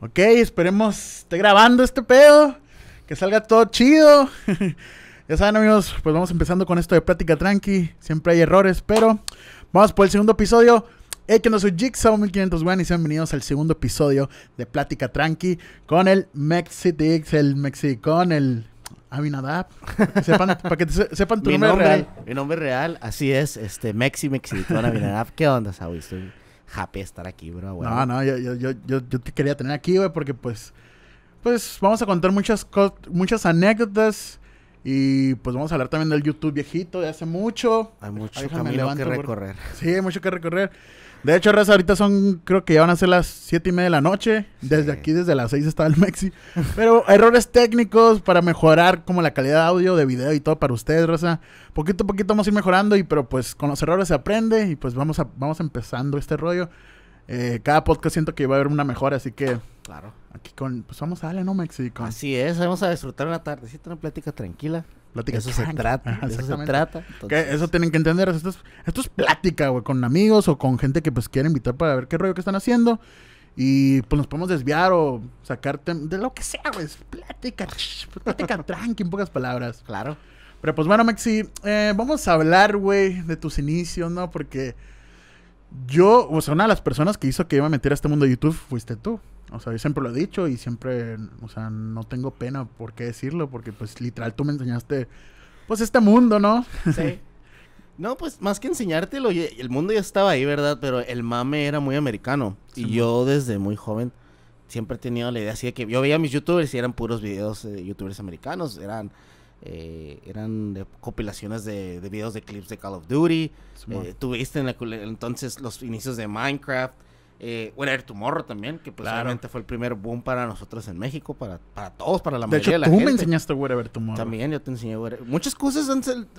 Ok, esperemos esté grabando este pedo. Que salga todo chido. ya saben, amigos, pues vamos empezando con esto de plática tranqui. Siempre hay errores, pero vamos por el segundo episodio. Hey, que no soy Jigsaw 1500 One y sean bienvenidos al segundo episodio de Plática Tranqui con el MexiDix, el Mexicón, el Abinadab. Sepan, para que sepan tu nombre, real. Mi nombre real, así es, este, Mexi con Abinadab. ¿Qué onda, Saúl? Estoy happy estar aquí, bro. No, no, yo, yo, yo, yo, te quería tener aquí, güey, porque pues, pues vamos a contar muchas, muchas anécdotas. Y pues vamos a hablar también del YouTube viejito de hace mucho. Hay mucho camino que recorrer. Sí, hay mucho que recorrer. De hecho, Rosa ahorita son, creo que ya van a ser las siete y media de la noche. Desde aquí, desde las 6 está el Mexi. Pero errores técnicos para mejorar como la calidad de audio, de video y todo para ustedes, Rosa Poquito a poquito vamos a ir mejorando, y pero pues con los errores se aprende y pues vamos, a, vamos empezando este rollo. Eh, cada podcast siento que va a haber una mejora, así que... Claro. Aquí con... Pues vamos a darle, ¿no, Mexi? Así es, vamos a disfrutar una tardecita, una plática tranquila. Plática. Eso se trata. eso se trata. eso tienen que entender. Esto es, plática, güey, con amigos o con gente que pues quiere invitar para ver qué rollo que están haciendo. Y pues nos podemos desviar o sacarte de lo que sea, güey. Es plática, pues, plática tranqui, en pocas palabras. Claro. Pero pues bueno, Maxi, eh, vamos a hablar, güey, de tus inicios, ¿no? Porque yo, o sea, una de las personas que hizo que iba a meter a este mundo de YouTube fuiste tú. O sea, yo siempre lo he dicho y siempre, o sea, no tengo pena por qué decirlo, porque pues literal tú me enseñaste, pues este mundo, ¿no? Sí. No, pues más que enseñártelo, el mundo ya estaba ahí, ¿verdad? Pero el mame era muy americano. y yo desde muy joven siempre he tenido la idea así de que yo veía mis youtubers y eran puros videos de youtubers americanos, eran... Eh, eran de compilaciones de, videos de clips de Call of Duty. Eh, tuviste en la, entonces los inicios de Minecraft. Eh, Whatever Tomorrow también, que pues fue el primer boom para nosotros en México, para, para todos, para la mayoría de la gente. De hecho, tú me enseñaste Whatever Tomorrow. También yo te enseñé Muchas cosas,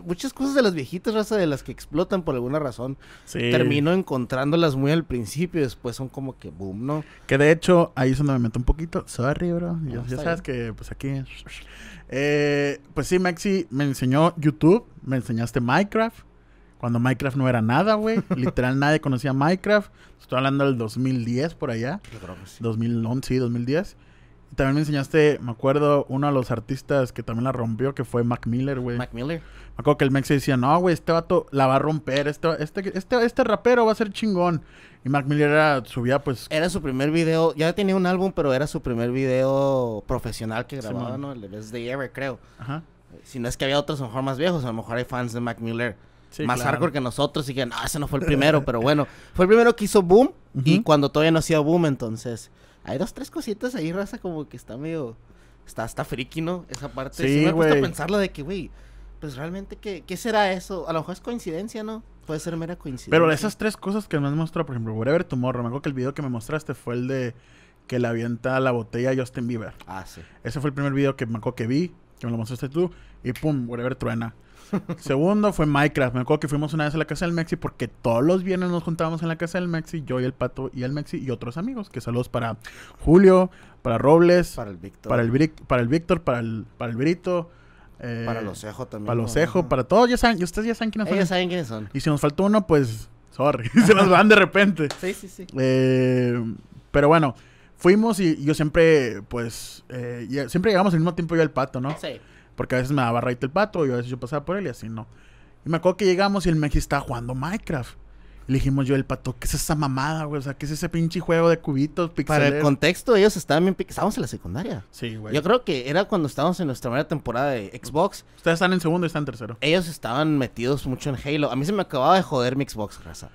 muchas cosas de las viejitas raza de las que explotan por alguna razón. Sí. Termino encontrándolas muy al principio y después son como que boom, ¿no? Que de hecho, ahí es donde me meto un poquito. Sorry, bro. ya sabes que pues aquí... Eh, pues sí, Maxi me enseñó YouTube, me enseñaste Minecraft cuando Minecraft no era nada, güey. Literal, nadie conocía Minecraft. Estoy hablando del 2010 por allá. 2011, sí, 2010. Y también me enseñaste, me acuerdo, uno de los artistas que también la rompió, que fue Mac Miller, güey. Mac Miller. Me acuerdo que el Mex se decía, no, güey, este vato la va a romper, este, este, este, este, rapero va a ser chingón. Y Mac Miller era, subía, pues... Era su primer video, ya tenía un álbum, pero era su primer video profesional que grababa, ¿no? El Day Ever, creo. Ajá. Si no es que había otros, a lo mejor más viejos, a lo mejor hay fans de Mac Miller más claro. que nosotros y que no, ese no fue el primero, pero bueno, fue el primero que hizo boom y cuando todavía no hacía boom, entonces hay dos, tres cositas ahí, raza, como que está medio, está, está friki, ¿no? Esa parte, sí, me gusta pensarlo de que, güey, pues realmente, ¿qué, será eso? A lo mejor es coincidencia, ¿no? Puede ser mera coincidencia. Pero esas tres cosas que me has mostrado, por ejemplo, Whatever Tomorrow, me acuerdo que el video que me mostraste fue el de que le avienta la botella a Justin Bieber. Ah, sí. Ese fue el primer video que me acuerdo que vi, que me lo mostraste tú, y pum, Whatever truena. Segundo fue Minecraft. Me acuerdo que fuimos una vez a la casa del Mexi porque todos los viernes nos juntábamos en la casa del Mexi, yo y el Pato y el Mexi y otros amigos. Que saludos para Julio, para Robles, para el Víctor, para el, Víctor, para el, para el Brito. Eh, para los Ejo también. Para los Ejo, para todos. Ya saben, ustedes ya saben quiénes son. saben quiénes son. Y si nos faltó uno, pues, sorry. se nos van de repente. Sí, sí, sí. Eh, pero bueno, fuimos y yo siempre, pues, eh, siempre llegamos al mismo tiempo yo el pato, ¿no? Sí. Porque a veces me daba raid el pato y a veces yo pasaba por él y así no. Y me acuerdo que llegamos y el Mexi estaba jugando Minecraft. Le dijimos yo, el pato, ¿qué es esa mamada, güey? O sea, ¿qué es ese pinche juego de cubitos, pixeles? Para el contexto, ellos estaban bien Estábamos en la secundaria. Sí, güey. Yo creo que era cuando estábamos en nuestra primera temporada de Xbox. Ustedes están en segundo y están en tercero. Ellos estaban metidos mucho en Halo. A mí se me acababa de joder mi Xbox, raza.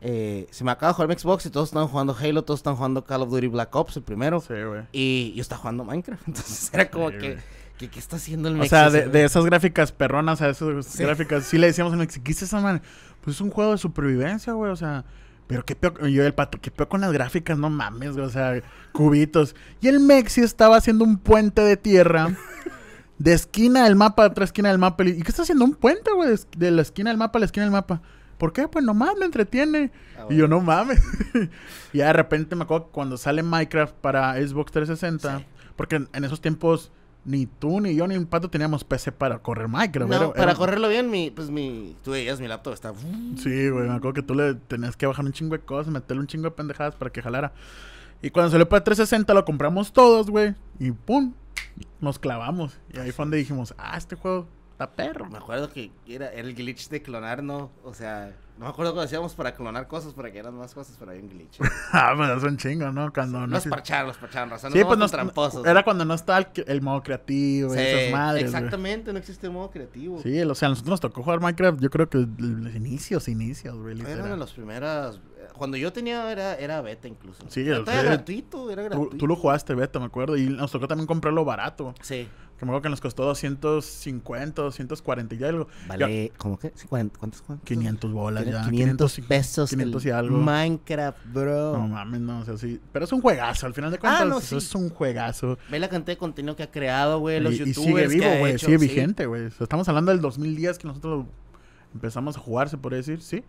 Eh, se me acaba de joder mi Xbox y todos estaban jugando Halo, todos estaban jugando Call of Duty Black Ops, el primero. Sí, güey. Y yo estaba jugando Minecraft. Entonces era como que... ¿Qué, está haciendo el Mexi? O sea, de, esas gráficas perronas, a esas gráficas, sí le decíamos al Mexi, ¿qué es esa madre? Pues es un juego de supervivencia, güey, o sea... Pero qué peor, yo el pato, qué peor con las gráficas, no mames, güey, o sea, cubitos. Y el Mexi estaba haciendo un puente de tierra de esquina del mapa a otra esquina del mapa. ¿Y qué está haciendo un puente, güey? De la esquina del mapa a la esquina del mapa. ¿Por qué? Pues nomás me entretiene. Ah, y yo no mames. y ya de repente me acuerdo que cuando sale Minecraft para Xbox 360, porque en esos tiempos ni tú, ni yo, ni un pato teníamos PC para correr micro, No, para correrlo bien, mi, pues mi, tú veías mi laptop, está... Sí, güey, me acuerdo que tú le tenías que bajar un chingo de cosas, meterle un chingo de pendejadas para que jalara. Y cuando salió para 360 lo compramos todos, güey, y ¡pum! Nos clavamos. Y ahí fue donde dijimos, ah, este juego perro. Me acuerdo que era el glitch de clonar, ¿no? O sea, no me acuerdo cuando decíamos para clonar cosas, para que eran más cosas, pero hay un glitch. ah, bueno, son un chingo, ¿no? Cuando no. Los parcharon, los parcharon, Sí, pues no, tramposos. Era cuando no estaba el, modo creativo sí, esas madres. Exactamente, no existe el modo creativo. Sí, o sea, a nosotros nos tocó jugar Minecraft, yo creo que los inicios, inicios, güey. Eran de las primeras. Eh, cuando yo tenía era, era beta incluso. Sí, era, era gratuito, era gratuito. Tú, tú, lo jugaste beta, me acuerdo. Y nos tocó también comprarlo barato. Sí. Que me acuerdo que nos costó 250, 240 y algo. Vale, ¿cómo que? ¿Cuántos? 500 bolas ya. 500, pesos. 500 y algo. Minecraft, bro. No mames, no, o sea, sí. Pero es un juegazo, al final de ah, cuentas. eso es un juegazo. Ve la cantidad de contenido que ha creado, güey, los y, youtubers. sigue vivo, güey, sigue vigente, güey. estamos hablando del 2010 que nosotros empezamos a jugarse, por decir, sí.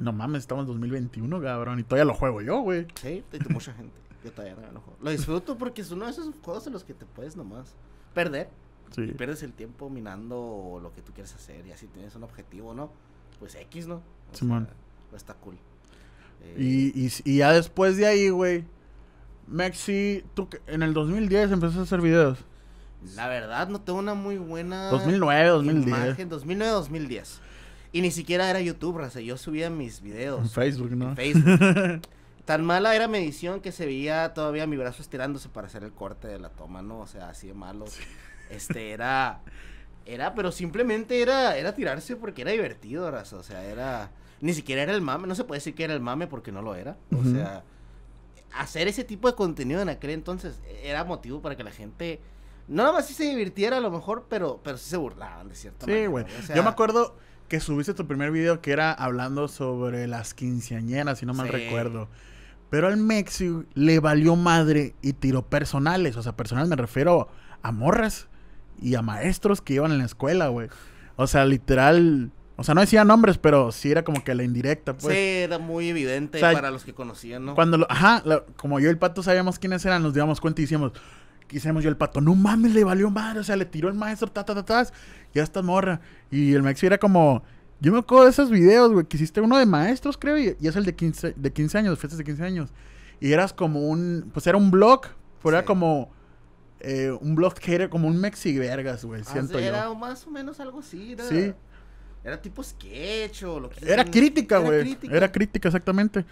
No mames, estamos en 2021, cabrón. Y todavía lo juego yo, güey. Sí, mucha gente. Yo todavía no lo juego. Lo disfruto porque es uno de esos juegos en los que te puedes nomás perder. Sí. Y pierdes el tiempo minando lo que tú quieres hacer. Y así tienes un objetivo, ¿no? Pues X, ¿no? O está cool. Eh, y, ya después de ahí, güey. Maxi, tú en el 2010 empezaste a hacer videos. La verdad, no tengo una muy buena. 2009, 2010. 2009, 2010. Y ni siquiera era YouTube, sea, Yo subía mis videos. Facebook, ¿no? Facebook. tan mala era mi edición que se veía todavía mi brazo estirándose para hacer el corte de la toma, ¿no? O sea, así de malo. Este era. Era, pero simplemente era, era tirarse porque era divertido, raza. O sea, era. Ni siquiera era el mame. No se puede decir que era el mame porque no lo era. O sea, hacer ese tipo de contenido en aquel entonces era motivo para que la gente. No nada más sí se divirtiera a lo mejor, pero, pero sí se burlaban de cierto Sí, güey. Yo me acuerdo que subiste tu primer video que era hablando sobre las quinceañeras, si no mal sí. recuerdo. Pero al Mexi le valió madre y tiró personales. O sea, personal me refiero a morras y a maestros que iban en la escuela, güey. O sea, literal. O sea, no decía nombres, pero sí era como que la indirecta, pues. Sí, era muy evidente para los que conocían, ¿no? Cuando ajá, como yo y el pato sabíamos quiénes eran, nos dábamos cuenta y decíamos, quisemos yo el pato, no mames, le valió madre, o sea, le tiró el maestro, ta, ta, ta, ta, y hasta morra. Y el Mexi era como, yo me acuerdo de esos videos, güey, que hiciste uno de maestros, creo, y, es el de 15, de 15 años, fiestas de 15 años. Y eras como un, pues era un blog, pero era como eh, un blog que era como un mexi vergas, güey, ah, siento Era más o menos algo así, era, Sí. Era tipo sketch o lo que Era crítica, güey. Era, crítica, exactamente.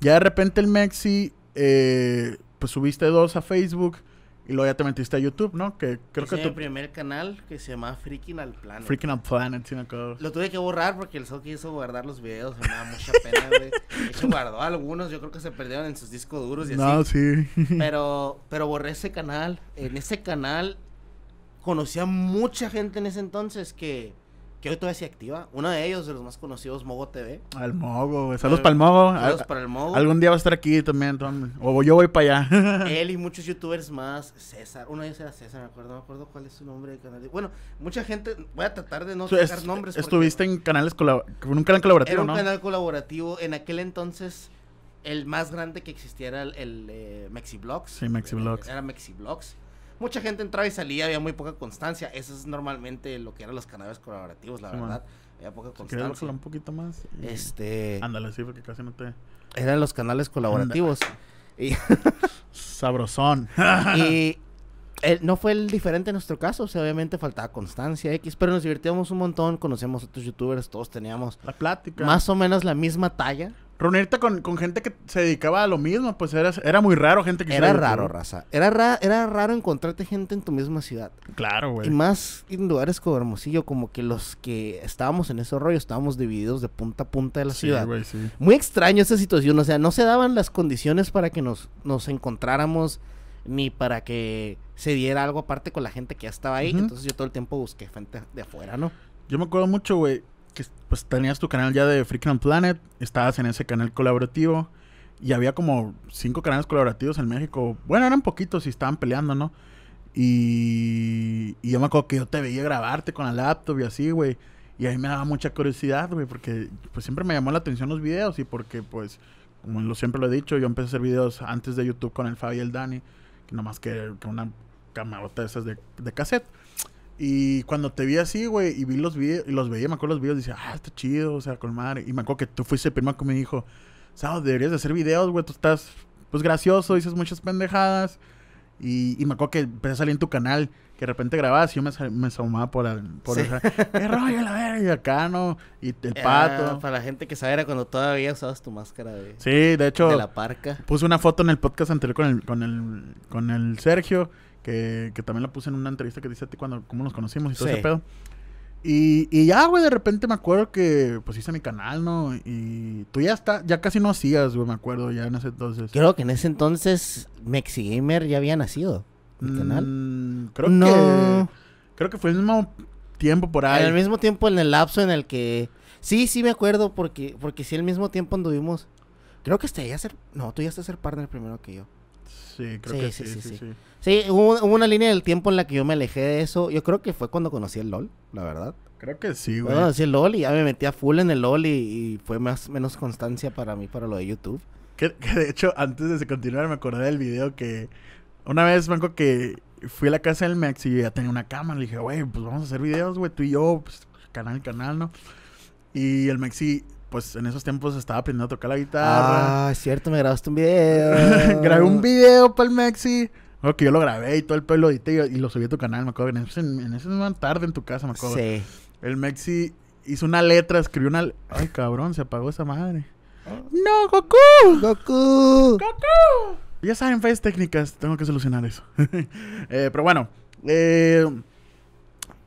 Ya de repente el mexi, eh, pues subiste dos a Facebook y luego ya te metiste a YouTube, ¿no? Que creo que tu... primer canal que se llamaba Freaking Al Planet. Freaking Al Planet, sí me acuerdo. Lo tuve que borrar porque el Sol hizo guardar los videos. Me da mucha pena, güey. guardó algunos. Yo creo que se perdieron en sus discos duros y así. No, sí. Pero, pero borré ese canal. En ese canal conocía mucha gente en ese entonces que que hoy todavía se activa. Uno de ellos, de los más conocidos, Mogo TV. Al Mogo, eh, Saludos para el Mogo. Saludos para el Mogo. Algún día va a estar aquí también, O yo voy para allá. Él y muchos youtubers más. César. Uno de ellos era César, me acuerdo. No me acuerdo cuál es su nombre Bueno, mucha gente. Voy a tratar de no sacar nombres. Estuviste en canales un canal colaborativo, era un canal colaborativo. En aquel entonces, el más grande que existía el, el eh, Sí, MexiVlogs. Era, MexiVlogs mucha gente entraba y salía, había muy poca constancia. Eso es normalmente lo que eran los canales colaborativos, la verdad. Había poca constancia. un poquito más. Este. Ándale, sí, porque casi no te. Eran los canales colaborativos. Y... Sabrosón. y no fue el diferente en nuestro caso, o sea, obviamente faltaba constancia X, pero nos divertíamos un montón, conocíamos a otros youtubers, todos teníamos la plática. Más o menos la misma talla reunirte con, gente que se dedicaba a lo mismo, pues era, era muy raro gente que Era raro, raza. Era, era raro encontrarte gente en tu misma ciudad. Claro, güey. Y más en lugares como Hermosillo, como que los que estábamos en ese rollo estábamos divididos de punta a punta de la sí, ciudad. sí. Muy extraño esa situación, o sea, no se daban las condiciones para que nos, nos encontráramos ni para que se diera algo aparte con la gente que ya estaba ahí. Entonces yo todo el tiempo busqué gente de afuera, ¿no? Yo me acuerdo mucho, güey, que pues tenías tu canal ya de Freaking Planet, estabas en ese canal colaborativo y había como cinco canales colaborativos en México. Bueno, eran poquitos y estaban peleando, ¿no? Y, y yo me acuerdo que yo te veía grabarte con la laptop y así, güey. Y ahí me daba mucha curiosidad, güey, porque pues siempre me llamó la atención los videos y porque pues, como lo, siempre lo he dicho, yo empecé a hacer videos antes de YouTube con el Fabi y el Dani, que más que, que una camarota de esas de, de cassette. Y cuando te vi así, güey, y vi los videos, y los veía, me acuerdo los videos, dice, ah, está chido, o sea, con madre. Y me acuerdo que tú fuiste el primero que me dijo, sabes, deberías de hacer videos, güey, tú estás, pues, gracioso, dices muchas pendejadas. Y, me acuerdo que empecé a salir en tu canal, que de repente grababas y yo me, me por, el por esa, qué rollo la verga, y acá, ¿no? Y el ah, pato. para la gente que sabe, era cuando todavía usabas tu máscara de... Sí, de hecho... la parca. Puse una foto en el podcast anterior con el, con el, con el Sergio que, también la puse en una entrevista que dice a ti cuando, cómo nos conocimos y todo ese pedo. Y, ya, güey, de repente me acuerdo que pues hice mi canal, ¿no? Y tú ya está, ya casi no hacías, güey, me acuerdo, ya en ese entonces. Creo que en ese entonces Mexigamer ya había nacido. El mm, canal. Creo que. Creo que fue el mismo tiempo por ahí. el mismo tiempo en el lapso en el que. Sí, sí me acuerdo, porque, porque sí el mismo tiempo anduvimos. Creo que hasta ya ser. No, tú ya estás ser partner primero que yo. Sí, creo que sí sí, sí. sí, hubo, una línea del tiempo en la que yo me alejé de eso. Yo creo que fue cuando conocí el LOL, la verdad. Creo que sí, güey. Conocí el LOL y ya me metí a full en el LOL y, fue más menos constancia para mí, para lo de YouTube. Que, de hecho, antes de continuar, me acordé del video que una vez, Manco, que fui a la casa del Maxi y ya tenía una cámara. Le dije, güey, pues vamos a hacer videos, güey, tú y yo, pues, canal, canal, ¿no? Y el Maxi pues en esos tiempos estaba aprendiendo a tocar la guitarra. Ah, es cierto, me grabaste un video. Grabé un video para el Mexi. Ok, que yo lo grabé y todo el pelo edité y, lo subí a tu canal, me acuerdo. En esa tarde en tu casa, me acuerdo. Sí. El Mexi hizo una letra, escribió una. Ay, cabrón, se apagó esa madre. Ah. ¡No, Goku! ¡Goku! ¡Goku! Ya saben, fases técnicas, tengo que solucionar eso. Eh, pero bueno, eh,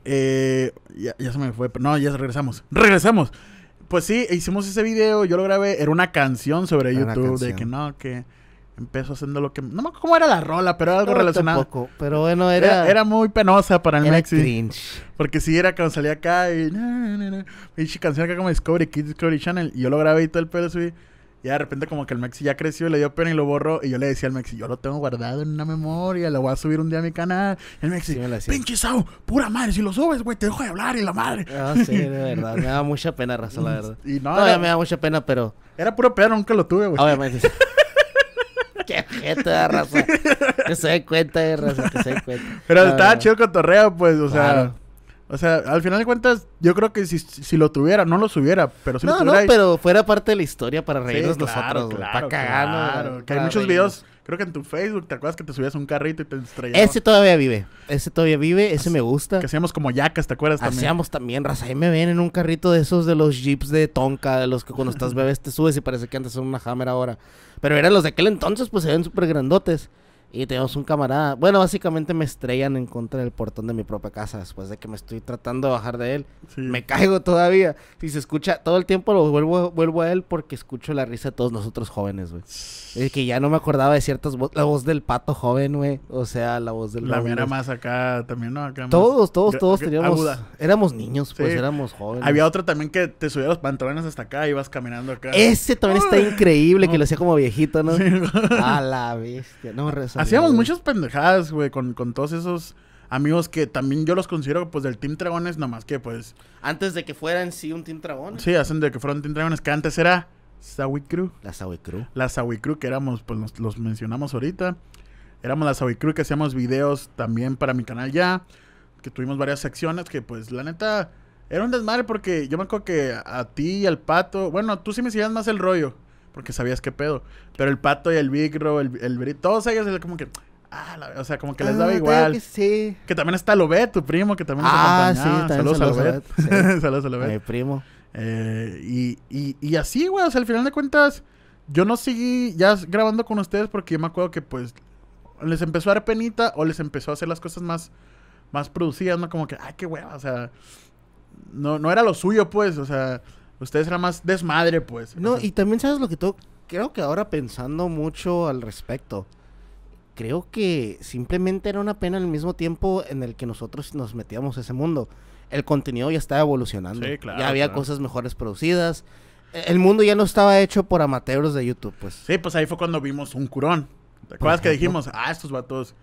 eh, ya, ya, se me fue. No, ya regresamos. ¡Regresamos! Pues sí, hicimos ese video, yo lo grabé, era una canción sobre YouTube, de que no, que empezó haciendo lo que... No me acuerdo cómo era la rola, pero era algo no, relacionado. Tampoco, pero bueno, era... era... muy penosa para el era Porque sí, era cuando salía acá y... Me hice canción acá como Discovery Kids, Discovery Channel, y yo lo grabé y todo el pedo subí. Y de repente como que el Maxi ya creció y le dio pena y lo borró. Y yo le decía al Maxi, yo lo tengo guardado en una memoria, lo voy a subir un día a mi canal. El Maxi, sí pinche Sao, pura madre, si lo subes, güey, te dejo de hablar y la madre. Ah, sí, de verdad. Me da mucha pena, Raza, la verdad. Y no, Todavía me da mucha pena, pero... Era puro pedo, nunca lo tuve, güey. Obviamente. Qué gente de raza. Que se dé cuenta, de eh, raza, que se dé cuenta. Pero estaba no, chido cotorreo, pues, o sea... O sea, al final de cuentas, yo creo que si, lo tuviera, no lo subiera, pero si lo tuviera... No, no, pero fuera parte de la historia para reírnos sí, claro, nosotros, para cagarnos. Claro, que hay muchos videos, creo que en tu Facebook, ¿te acuerdas que te subías un carrito y te estrellabas? Ese todavía vive, ese todavía vive, ese me gusta. Que hacíamos como yacas, ¿te acuerdas también? Hacíamos también, raza, ahí me ven en un carrito de esos de los jeeps de Tonka, de los que cuando estás bebés te subes y parece que antes en una Hammer ahora. Pero eran los de aquel entonces, pues se ven súper grandotes. Y tenemos un camarada. Bueno, básicamente me estrellan en contra del portón de mi propia casa después de que me estoy tratando de bajar de él. Me caigo todavía. Y se escucha, todo el tiempo lo vuelvo, vuelvo a él porque escucho la risa de todos nosotros jóvenes, güey. Es que ya no me acordaba de ciertas voces. La voz del pato joven, güey. O sea, la voz del. La mera más acá también, ¿no? Acá Todos, todos, todos teníamos. Éramos niños, pues éramos jóvenes. Había otro también que te subía los pantalones hasta acá y ibas caminando acá. Ese también está increíble, que lo hacía como viejito, ¿no? A la bestia. No, resulta Hacíamos muchas pendejadas, güey, con, todos esos amigos que también yo los considero pues del Team Dragones, nomás que pues... Antes de que fueran sí un Team Dragones. Sí, antes de que fueran Team Dragones, que antes era Sawi Crew. La Sawi Crew. La Sawi Crew que éramos, pues los mencionamos ahorita. Éramos la Sawi Crew que hacíamos videos también para mi canal ya, que tuvimos varias secciones que pues la neta era un desmadre porque yo me acuerdo que a ti y al Pato, bueno, tú sí me seguías más el rollo porque sabías qué pedo. Pero el Pato y el bigro, el, el todos ellos como que... Ah, o sea, como que les daba ah, igual. Que, también está Lobet, tu primo, que también nos ah, Sí, saludos, a Lobet. saludos a Mi primo. Eh, y, y, así, güey, o sea, al final de cuentas, yo no seguí ya grabando con ustedes porque yo me acuerdo que, pues, les empezó a dar penita o les empezó a hacer las cosas más, más producidas, ¿no? Como que, ay, qué hueva, o sea, no, no era lo suyo, pues, o sea, Ustedes eran más desmadre, pues. No, y también sabes lo que tú, creo que ahora pensando mucho al respecto, creo que simplemente era una pena el mismo tiempo en el que nosotros nos metíamos a ese mundo. El contenido ya estaba evolucionando. Sí, claro, ya había cosas mejores producidas. E-, el mundo ya no estaba hecho por amateuros de YouTube, pues. Sí, pues ahí fue cuando vimos un curón. ¿Te acuerdas que dijimos, ah, estos vatos,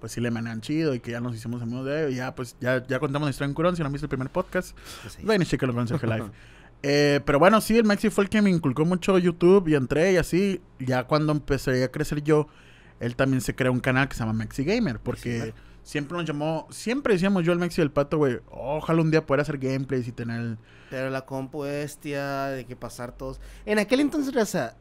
pues sí le manejan chido y que ya nos hicimos amigos de ellos? ya, pues, ya, ya contamos la historia en curón. Si no han visto el primer podcast, pues sí. ven y en Live. Eh, pero bueno, sí, el Maxi fue el que me inculcó mucho YouTube y entré y así. Ya cuando empecé a crecer yo, él también se creó un canal que se llama Maxi Gamer. Porque siempre nos llamó, siempre decíamos yo el Maxi del Pato, güey, ojalá un día pueda hacer gameplays y tener... Pero la compuestia, de que pasar todos... En aquel entonces, Raza,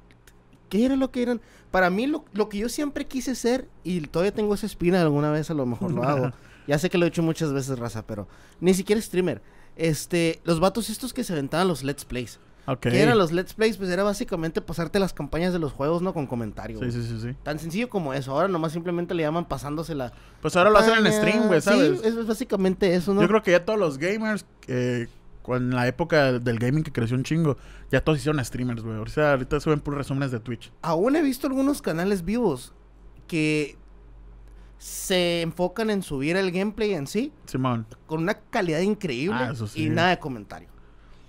¿qué era lo que eran? Para mí, lo, lo que yo siempre quise ser, y todavía tengo esa espina alguna vez, a lo mejor lo hago. ya sé que lo he hecho muchas veces, Raza, pero ni siquiera streamer este, los vatos estos que se aventaban los Let's Plays. Okay. eran los Let's Plays? Pues era básicamente pasarte las campañas de los juegos, ¿no? Con comentarios. Sí, sí, sí, sí, Tan sencillo como eso. Ahora nomás simplemente le llaman pasándose la. Pues ahora lo hacen en stream, güey, ¿sabes? Sí, es básicamente eso, ¿no? Yo creo que ya todos los gamers. Eh, con en la época del gaming que creció un chingo, ya todos hicieron streamers, güey. O sea, ahorita suben puros resúmenes de Twitch. Aún he visto algunos canales vivos que se enfocan en subir el gameplay en sí. Simón. Con una calidad increíble ah, y nada de comentario.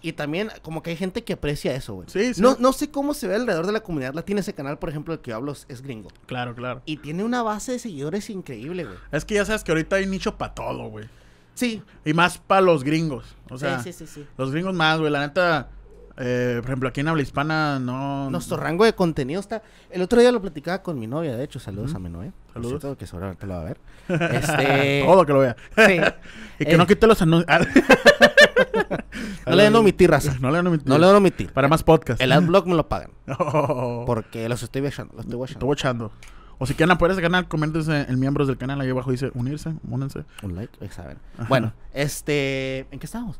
Y también como que hay gente que aprecia eso, güey. Sí, sí. No, no sé cómo se ve alrededor de la comunidad La tiene ese canal, por ejemplo, el que yo hablo es, gringo. Claro, claro. Y tiene una base de seguidores increíble, güey. Es que ya sabes que ahorita hay nicho para todo, güey. Sí. Y más para los gringos. O sea, sí, sí, sí. los gringos más, güey. La neta, eh, por ejemplo, aquí en habla hispana no. Nuestro rango de contenido está. El otro día lo platicaba con mi novia, de hecho. Saludos a mi novia. Saludos. que seguramente lo va a ver. Este... Todo que lo vea. Sí. y que no este quite los anuncios. Ah. no le den omitir, raza. No le den omitir. No le den omitir. Para más podcast. El adblock me lo pagan. Oh. Porque los estoy viajando Los estoy watchando. Estoy watchando. O si quieren apoyar ese canal, coméntense en miembros del canal. Ahí abajo dice unirse, únense. Un like, saben. Bueno, este. ¿En qué estábamos?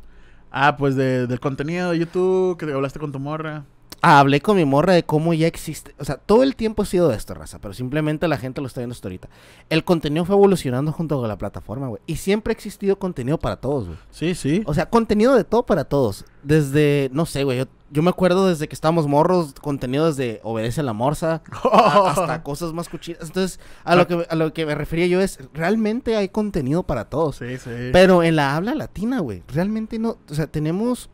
Ah, pues del contenido de YouTube, que hablaste con tu morra hablé con mi morra de cómo ya existe. O sea, todo el tiempo ha sido de esto, raza, pero simplemente la gente lo está viendo hasta ahorita. El contenido fue evolucionando junto con la plataforma, güey. Y siempre ha existido contenido para todos, güey. Sí, sí. O sea, contenido de todo para todos. Desde, no sé, güey, yo, me acuerdo desde que estábamos morros, contenido desde Obedece a la Morsa hasta cosas más Cuchillas. Entonces, a lo, ah. que, a lo que me refería yo es, realmente hay contenido para todos. Sí, sí. Pero en la habla latina, güey, realmente no, o sea, tenemos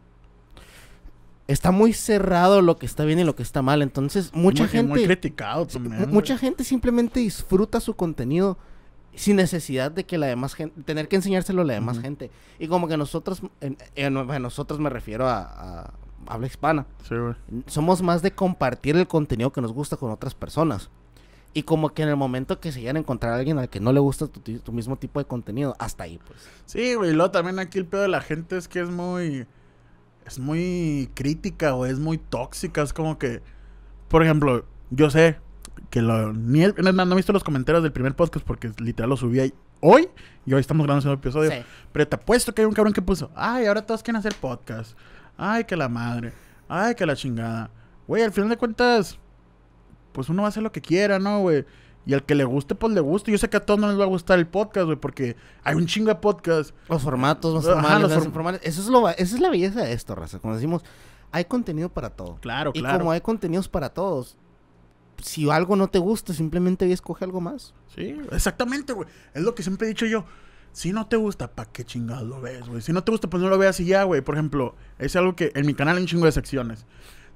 está muy cerrado lo que está bien y lo que está mal. Entonces, mucha gente. Muy criticado también. Mucha gente simplemente disfruta su contenido sin necesidad de que la demás gente. tener que enseñárselo a la demás gente. Y como que nosotros. En, nosotros me refiero a, habla hispana. Sí, güey. Somos más de compartir el contenido que nos gusta con otras personas. Y como que en el momento que se llegan a encontrar a alguien al que no le gusta tu, tu mismo tipo de contenido, hasta ahí, pues. Sí, güey. Y luego también aquí el pedo de la gente es que es muy es muy crítica o es muy tóxica. Es como que, por ejemplo, yo sé que lo. Ni no, he visto los comentarios del primer podcast porque literal lo subí hoy y hoy estamos grabando un episodio. Pero te apuesto que hay un cabrón que puso, ay, ahora todos quieren hacer podcast. Ay, que la madre. Ay, que la chingada. Güey, al final de cuentas, pues uno va a hacer lo que quiera, ¿no, güey? Y al que le guste, pues le guste. Yo sé que a todos no les va a gustar el podcast, güey, porque hay un chingo de podcasts Los formatos más formales, Ajá, los Eso es lo, esa es la belleza de esto, raza. Como decimos, hay contenido para todo. Claro, claro. Y como hay contenidos para todos, si algo no te gusta, simplemente escoge algo más. Sí, exactamente, güey. Es lo que siempre he dicho yo. Si no te gusta, ¿para qué chingados lo ves, güey? Si no te gusta, pues no lo veas y ya, güey. Por ejemplo, es algo que en mi canal hay un chingo de secciones.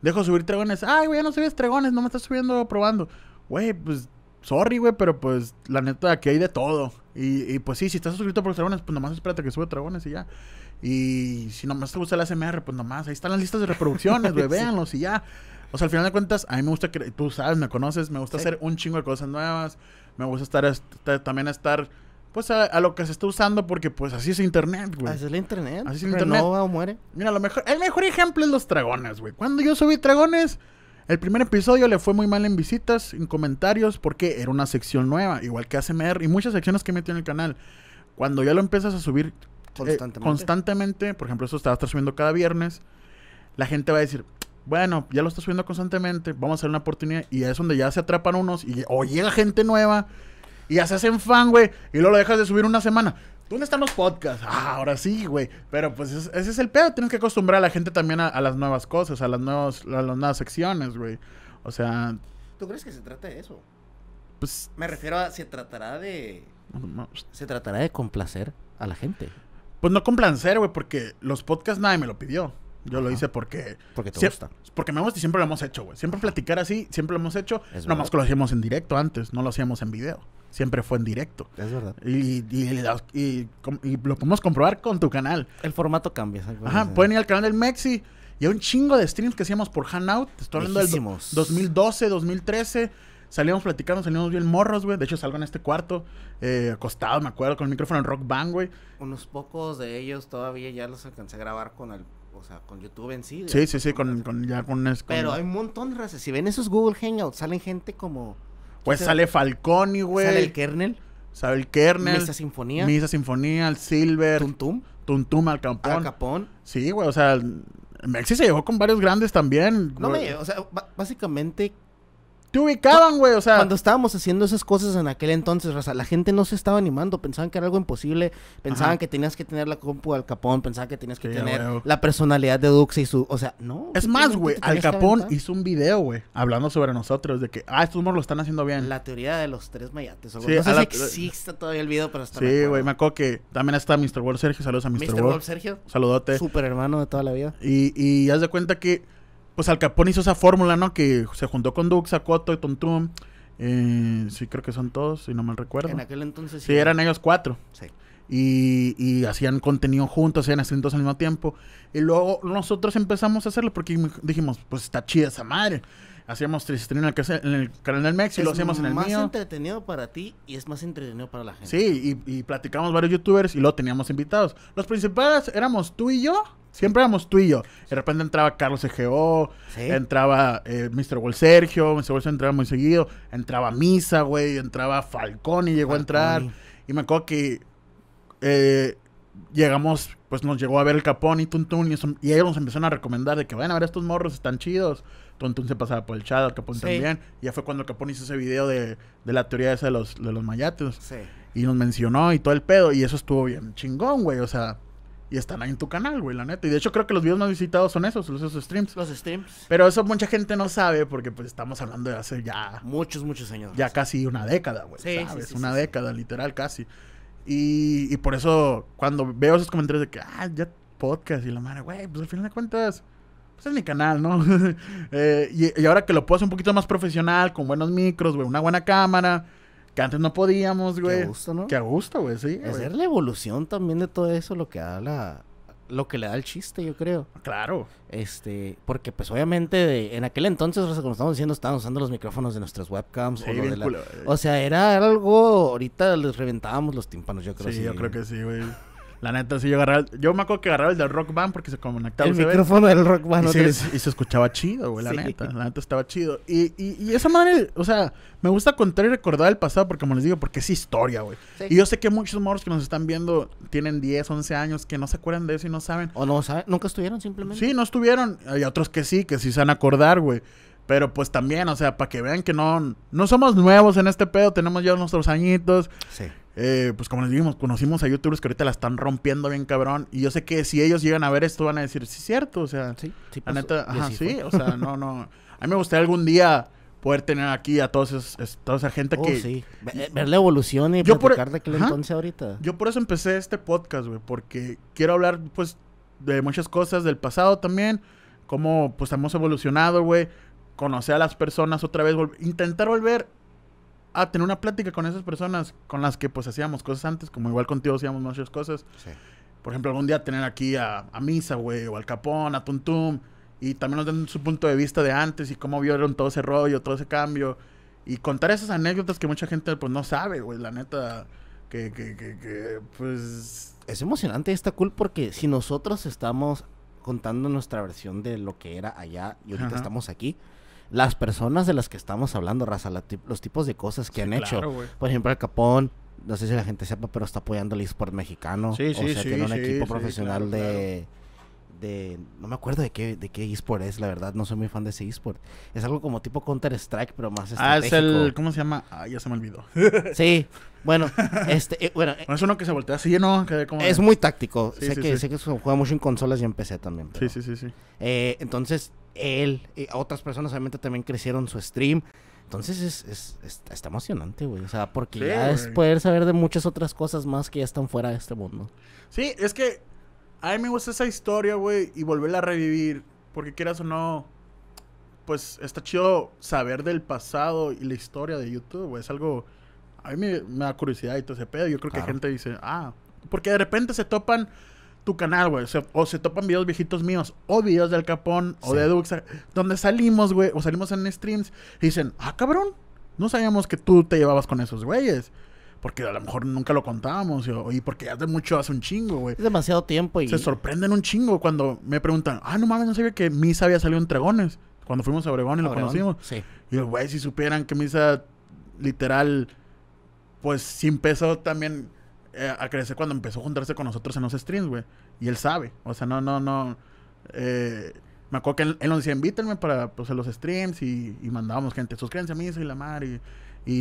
Dejo subir tregones. Ay, güey, ya no subes tregones, no me estás subiendo probando. Güey, pues sorry, güey, pero pues la neta aquí hay de todo. Y, pues sí, si estás suscrito por los dragones, pues nomás espérate que sube dragones y ya. Y si nomás te gusta el ASMR, pues nomás, ahí están las listas de reproducciones, güey, véanlos y ya. O sea, al final de cuentas, a mí me gusta, que, tú sabes, me conoces, me gusta hacer un chingo de cosas nuevas, me gusta estar, también estar, pues a, lo que se está usando, porque pues así es internet, güey. Así es el internet. Así es el no va o muere. Mira, lo mejor, el mejor ejemplo es los dragones, güey. Cuando yo subí dragones... El primer episodio le fue muy mal en visitas, en comentarios, porque era una sección nueva, igual que ASMR y muchas secciones que metió en el canal. Cuando ya lo empiezas a subir eh, constantemente, por ejemplo, eso estaba subiendo cada viernes, la gente va a decir, bueno, ya lo está subiendo constantemente, vamos a hacer una oportunidad. Y es donde ya se atrapan unos y o llega gente nueva y ya se hacen fan, güey, y luego lo dejas de subir una semana. ¿Dónde están los podcasts? Ah, ahora sí, güey. Pero pues ese es el pedo. Tienes que acostumbrar a la gente también a, las nuevas cosas, a las, nuevas, a las nuevas secciones, güey. O sea... ¿Tú crees que se trata de eso? Pues... Me refiero a... ¿Se tratará de... ¿Se tratará de complacer a la gente? Pues no complacer, güey, porque los podcasts nadie me lo pidió. Yo lo hice porque... Porque te gusta. Porque me gusta y siempre lo hemos hecho, güey. Siempre platicar así, siempre lo hemos hecho. Es más que lo hacíamos en directo antes, no lo hacíamos en video siempre fue en directo. Es verdad. Y, y, lo podemos comprobar con tu canal. El formato cambia. Ajá, pueden ir al canal del Mexi. Y hay un chingo de streams que hacíamos por Hangout. estoy hablando del 2012, 2013. Salíamos platicando, salíamos bien morros, güey. De hecho, salgo en este cuarto, eh, acostado, me acuerdo, con el micrófono en Rock Band, güey. Unos pocos de ellos todavía ya los alcancé a grabar con el o sea, con YouTube en sí. Sí, sí, sí, con, con, ya Pero hay un montón de razas. Si ven esos Google Hangouts, salen gente como pues sale Falconi, güey. Sale el Kernel. Sale el Kernel. Misa Sinfonía. Misa Sinfonía, el Silver. Tuntum. Tuntum al Capón. Al Capón. Sí, güey, o sea, Mexi se llevó con varios grandes también. No me, o sea, básicamente te ubicaban, güey, o sea. Cuando estábamos haciendo esas cosas en aquel entonces, raza, la gente no se estaba animando, pensaban que era algo imposible, pensaban que tenías que tener la compu Al Capón, pensaban que tenías que tener la personalidad de Dux y su, o sea, no. Es más, güey, Al Capón hizo un video, güey, hablando sobre nosotros de que, ah, estos morros lo están haciendo bien. La teoría de los tres mayates, no si existe todavía el video, pero está Sí, güey, me acuerdo que también está Mr. World Sergio, saludos a Mr. Mr. World. Sergio. Saludote. Super hermano de toda la vida. Y, y haz de cuenta que pues Al Capone hizo esa fórmula, ¿no? Que se juntó con Dux, Acoto y Tontum. Eh, sí, creo que son todos, si no mal recuerdo. En aquel entonces sí. sí eran ellos cuatro. Sí. Y, y, hacían contenido juntos, hacían asuntos al mismo tiempo. Y luego nosotros empezamos a hacerlo porque dijimos, pues está chida esa madre hacíamos tristrino en el canal del Mex y lo hacíamos en el mío. Es más entretenido para ti y es más entretenido para la gente. Sí, y, platicamos varios youtubers y lo teníamos invitados. Los principales éramos tú y yo. Siempre éramos tú y yo. De repente entraba Carlos EGO, entraba eh, Mr. Wall Sergio, Mr. Wall entraba muy seguido, entraba Misa, güey, entraba Falcón y llegó a entrar. Y me acuerdo que eh, llegamos, pues nos llegó a ver el Capón y Tuntun y, y ellos nos empezaron a recomendar de que vayan a ver estos morros, están chidos. Tontún se pasaba por el chat, Al Capón también. Ya fue cuando el Capón hizo ese video de, la teoría esa de los, de los mayatos. Sí. Y nos mencionó y todo el pedo. Y eso estuvo bien chingón, güey. O sea, y están ahí en tu canal, güey, la neta. Y de hecho creo que los videos más visitados son esos, los esos streams. Los streams. Pero eso mucha gente no sabe porque pues estamos hablando de hace ya... Muchos, muchos años. Ya casi una década, güey. Sí, ¿sabes? una década, literal, casi. Y, y, por eso cuando veo esos comentarios de que, ah, ya podcast y la madre, güey, pues al final de cuentas pues es mi canal, ¿no? Eh, y, ahora que lo puedo hacer un poquito más profesional, con buenos micros, güey, una buena cámara, que antes no podíamos, güey. Que a gusto, ¿no? Que a gusto, güey, sí. Es la evolución también de todo eso lo que habla, Lo que le da el chiste, yo creo. Claro. Este, porque pues obviamente en aquel entonces, o sea, como estamos diciendo, estaban usando los micrófonos de nuestras webcams. o, sea, era algo, ahorita les reventábamos los tímpanos, yo creo. sí yo creo que sí, güey. La neta, sí, yo agarraba. Yo me acuerdo que agarraba el del Rock Band porque se conectaba el, el micrófono del Rock Band. Y, se, escuchaba chido, güey, la neta. La neta estaba chido. Y, y, esa madre, o sea, me gusta contar y recordar el pasado porque, como les digo, porque es historia, güey. Y yo sé que muchos moros que nos están viendo tienen 10, 11 años que no se acuerdan de eso y no saben. O no saben, nunca estuvieron simplemente. Sí, no estuvieron. Hay otros que sí, que sí se van a acordar, güey. Pero pues también, o sea, para que vean que no, no somos nuevos en este pedo, tenemos ya nuestros añitos. Sí. Eh, pues como les dijimos, conocimos a youtubers que ahorita la están rompiendo bien cabrón. Y yo sé que si ellos llegan a ver esto van a decir, sí, es cierto, o sea, sí, sí ajá, sí, o sea, no, no. A mí me gustaría algún día poder tener aquí a todos toda esa gente oh, que... Sí. Ver, la evolución y yo de aquel entonces ahorita. Yo por eso empecé este podcast, güey, porque quiero hablar, pues, de muchas cosas del pasado también, cómo, pues, hemos evolucionado, güey, conocer a las personas otra vez, intentar volver a tener una plática con esas personas con las que pues hacíamos cosas antes, como igual contigo hacíamos muchas cosas. Sí. Por ejemplo, algún día tener aquí a, a Misa, güey, o al Capón, a Tuntum, y también nos den su punto de vista de antes y cómo vieron todo ese rollo, todo ese cambio. Y contar esas anécdotas que mucha gente pues no sabe, güey, la neta, que, que, pues... Es emocionante está cool porque si nosotros estamos contando nuestra versión de lo que era allá y ahorita estamos aquí, las personas de las que estamos hablando, raza, los tipos de cosas que han hecho. Por ejemplo, el Capón, no sé si la gente sepa, pero está apoyando el eSport mexicano. Sí, sí, o sea, tiene un equipo profesional de de no me acuerdo de qué de esport es la verdad no soy muy fan de ese esport es algo como tipo Counter Strike pero más estratégico ah es el cómo se llama ah ya se me olvidó sí bueno este eh, bueno, es uno que se voltea así no es muy táctico sé, que, que juega mucho en consolas y en PC también sí sí sí sí eh, entonces él y otras personas obviamente también crecieron su stream entonces es, está emocionante, güey. O sea, porque ya es poder saber de muchas otras cosas más que ya están fuera de este mundo. Sí, es que a mí me gusta esa historia, güey, y volverla a revivir. Porque quieras o no, pues está chido saber del pasado y la historia de YouTube, güey. Es algo. A mí me, da curiosidad y todo ese pedo. Yo creo que gente dice, ah, porque de repente se topan tu canal, güey. O, se topan videos viejitos míos, o videos del Capón, o de Dux, donde salimos, güey, o salimos en streams y dicen, ah, cabrón, no sabíamos que tú te llevabas con esos güeyes porque a lo mejor nunca lo contábamos, y, porque hace mucho, hace un chingo, güey. Es demasiado tiempo y... Se sorprenden un chingo cuando me preguntan, ah, no mames, no sabía que Misa había salido en Tregones, cuando fuimos a Obregón y lo conocimos. Sí. Y güey, si supieran que Misa, literal, pues sí empezó también eh, a crecer cuando empezó a juntarse con nosotros en los streams, güey. Y él sabe, o sea, no, no, no... Eh, me acuerdo que él, nos decía, invítenme para pues, los streams y, y mandábamos gente, suscríbanse a Misa y la madre... Y,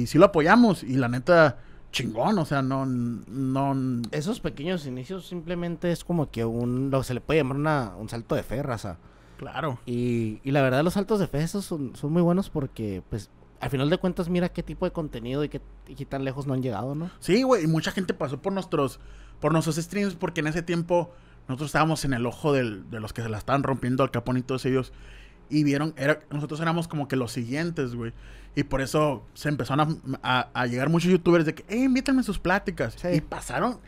y sí lo apoyamos. Y la neta, chingón, o sea, no, no... Esos pequeños inicios simplemente es como que un, lo se le puede llamar una, un salto de fe, raza. Claro. Y, y la verdad los saltos de fe esos son, son muy buenos porque, pues, al final de cuentas mira qué tipo de contenido y qué, tan lejos no han llegado, ¿no? Sí, güey, y mucha gente pasó por nuestros, por nuestros streams porque en ese tiempo nosotros estábamos en el ojo de los que se la estaban rompiendo al Capón y todos ellos y vieron, era, nosotros éramos como que los siguientes, güey. Y por eso se empezaron a, llegar muchos youtubers de que, eh, sus pláticas. Y pasaron.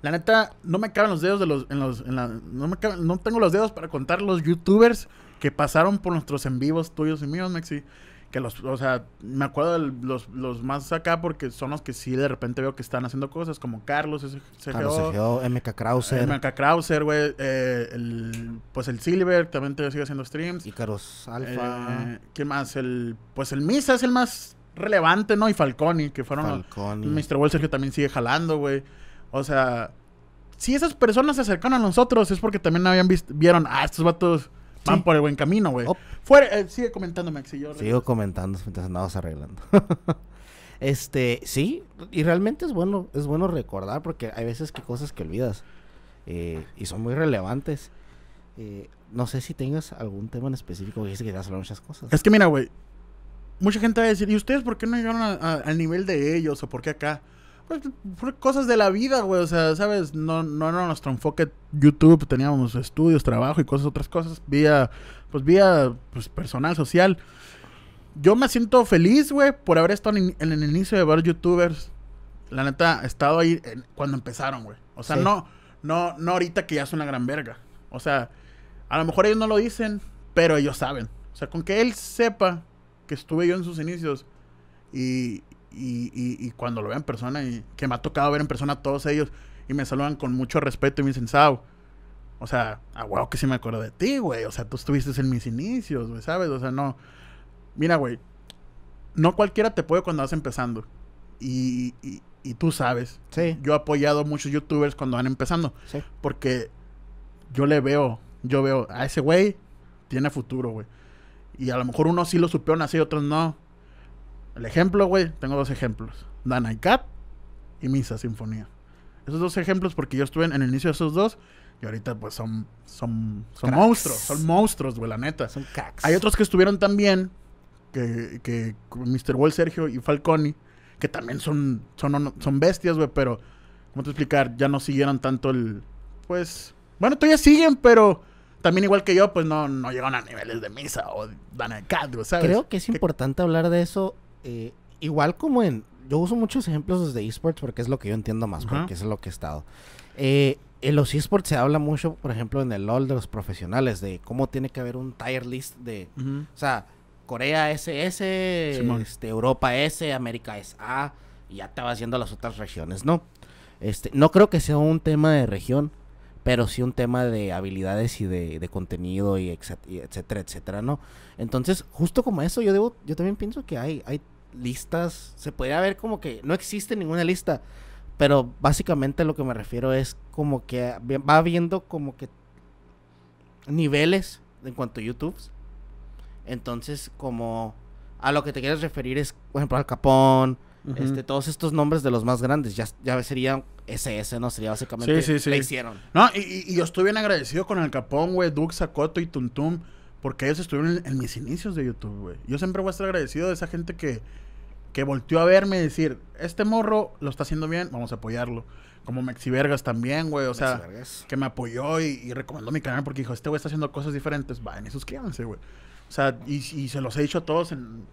La neta, no me caben los dedos de los. En los en la, no, me no tengo los dedos para contar los youtubers que pasaron por nuestros en vivos tuyos y míos, Maxi que los, o sea, me acuerdo de los, más acá porque son los que sí de repente veo que están haciendo cosas, como Carlos, ese. Carlos MK Krauser. MK Krauser, güey, eh, pues el Silver también sigue haciendo streams. Y Carlos Alfa. Eh, ¿Qué más? El, pues el Misa es el más relevante, ¿no? Y Falconi, que fueron Falconi. Los, Mr. Wall Sergio también sigue jalando, güey. O sea, si esas personas se acercaron a nosotros es porque también habían visto, vieron, ah, estos vatos van por el buen camino, güey. Eh, sigue comentando, Maxi. Yo Sigo comentando mientras andamos arreglando. este, sí, y realmente es bueno, es bueno recordar porque hay veces que cosas que olvidas eh, y son muy relevantes. Eh, no sé si tengas algún tema en específico, que quieras muchas cosas. Es que mira, güey, mucha gente va a decir, ¿y ustedes por qué no llegaron al nivel de ellos o por qué acá? Pues, cosas de la vida, güey. O sea, ¿sabes? No, no era nuestro enfoque YouTube. Teníamos estudios, trabajo y cosas, otras cosas. Vía, pues, vía pues, personal, social. Yo me siento feliz, güey, por haber estado en, el inicio de varios YouTubers. La neta, he estado ahí cuando empezaron, güey. O sea, no, no, no ahorita que ya es una gran verga. O sea, a lo mejor ellos no lo dicen, pero ellos saben. O sea, con que él sepa que estuve yo en sus inicios y, y, cuando lo veo en persona, y que me ha tocado ver en persona a todos ellos, y me saludan con mucho respeto y me dicen, Sao, o sea, a ah, que sí me acuerdo de ti, güey. O sea, tú estuviste en mis inicios, güey, ¿sabes? O sea, no. Mira, güey, no cualquiera te puede cuando vas empezando. Y, y, tú sabes. Sí. Yo he apoyado a muchos youtubers cuando van empezando. Sí. Porque yo le veo, yo veo a ese güey, tiene futuro, güey. Y a lo mejor unos sí lo supieron así, otros no. El ejemplo, güey, tengo dos ejemplos. Dana y Cat y Misa Sinfonía. Esos dos ejemplos porque yo estuve en el inicio de esos dos y ahorita pues son son, son monstruos, son monstruos, güey, la neta. Son cracks. Hay otros que estuvieron también que, que Mr. Wall Sergio y Falconi que también son son, son bestias, güey, pero cómo te explicar, ya no siguieron tanto el pues bueno, todavía siguen, pero también igual que yo, pues no, no llegan a niveles de misa o Dan Cat, ¿sabes? Creo que es importante hablar de eso eh, igual como en, yo uso muchos ejemplos desde esports porque es lo que yo entiendo más, porque es lo que he estado. Eh, en los esports se habla mucho, por ejemplo, en el LOL de los profesionales, de cómo tiene que haber un tier list de, o sea, Corea SS, este, Europa S, América es A, y ya te vas yendo a las otras regiones, ¿no? Este, no creo que sea un tema de región, pero sí un tema de habilidades y de, contenido y, etcétera, etcétera, ¿no? Entonces, justo como eso, yo debo, yo también pienso que hay, hay listas, se podría ver como que no existe ninguna lista, pero básicamente lo que me refiero es como que va viendo como que niveles en cuanto a YouTube. Entonces, como a lo que te quieres referir es, por ejemplo, Al Capón, este, todos estos nombres de los más grandes, ya, ya serían ese ¿no? Sería básicamente sí, sí, hicieron. No, y, yo estoy bien agradecido con el Capón, güey, Dux, Sakoto y Tuntum, porque ellos estuvieron en mis inicios de YouTube, güey. Yo siempre voy a estar agradecido de esa gente que, que volteó a verme y decir, este morro lo está haciendo bien, vamos a apoyarlo. Como vergas también, güey, o sea, que me apoyó y, recomendó mi canal porque dijo, este güey está haciendo cosas diferentes, vayan y suscríbanse, güey. O sea, y, se los he dicho a todos en,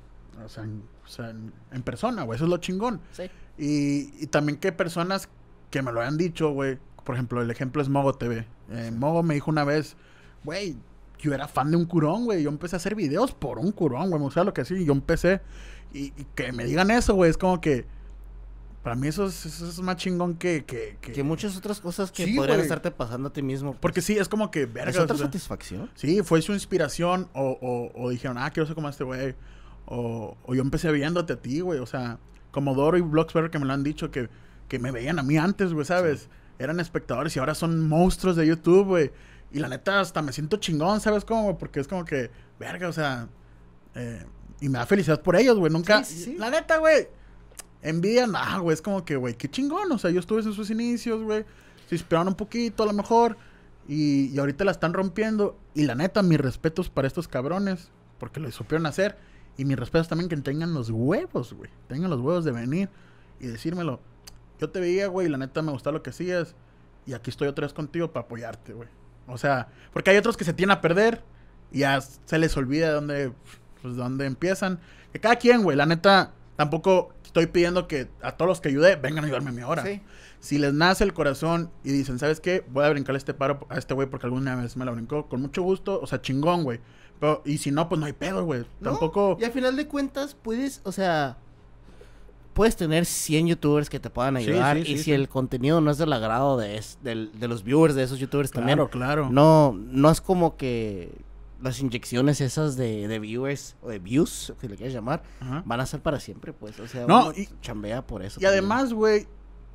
persona, güey, eso es lo chingón. Sí. Y, también que personas que me lo hayan dicho, güey, por ejemplo, el ejemplo es Mogo TV. Eh, Mogo me dijo una vez, güey, yo era fan de un curón, güey. Yo empecé a hacer videos por un curón, güey. O sea, lo que sí, yo empecé. Y, que me digan eso, güey, es como que. Para mí eso es, más chingón que, que, muchas otras cosas que pueden podrían estarte pasando a ti mismo. Pues. Porque sí, es como que... Verga, ¿Es otra satisfacción? Sí, fue su inspiración o, dijeron, ah, quiero ser como este güey. O, yo empecé viéndote a ti, güey. O sea, como Doro y Bloxberg que me lo han dicho, que, me veían a mí antes, güey, ¿sabes? Eran espectadores y ahora son monstruos de YouTube, güey. Y la neta, hasta me siento chingón, ¿sabes cómo? Porque es como que, verga, o sea. Eh, y me da felicidad por ellos, güey. Nunca. Sí, La neta, güey. Envidia, ah güey. Es como que, güey, qué chingón. O sea, yo estuve en sus inicios, güey. Se inspiraron un poquito, a lo mejor. Y, y ahorita la están rompiendo. Y la neta, mis respetos para estos cabrones. Porque lo supieron hacer. Y mis respetos también que tengan los huevos, güey. Tengan los huevos de venir y decírmelo. Yo te veía, güey, y la neta me gustaba lo que hacías. Y aquí estoy otra vez contigo para apoyarte, güey. O sea, porque hay otros que se tienen a perder y ya se les olvida de dónde, pues, dónde empiezan. Que cada quien, güey, la neta, tampoco estoy pidiendo que a todos los que ayude vengan a ayudarme a mi hora. Sí. Si les nace el corazón y dicen, ¿sabes qué? Voy a brincar este paro a este güey porque alguna vez me lo brincó. Con mucho gusto, o sea, chingón, güey. Pero, y si no, pues no hay pedo, güey. Tampoco. y al final de cuentas, puedes, o sea, puedes tener 100 youtubers que te puedan ayudar y si el contenido no es del agrado de, de los viewers de esos youtubers también. Claro, claro. No, no es como que las inyecciones esas de, de viewers o de views, o que le quieras llamar, van a ser para siempre, pues. O sea, no, y, chambea por eso. Y además, güey,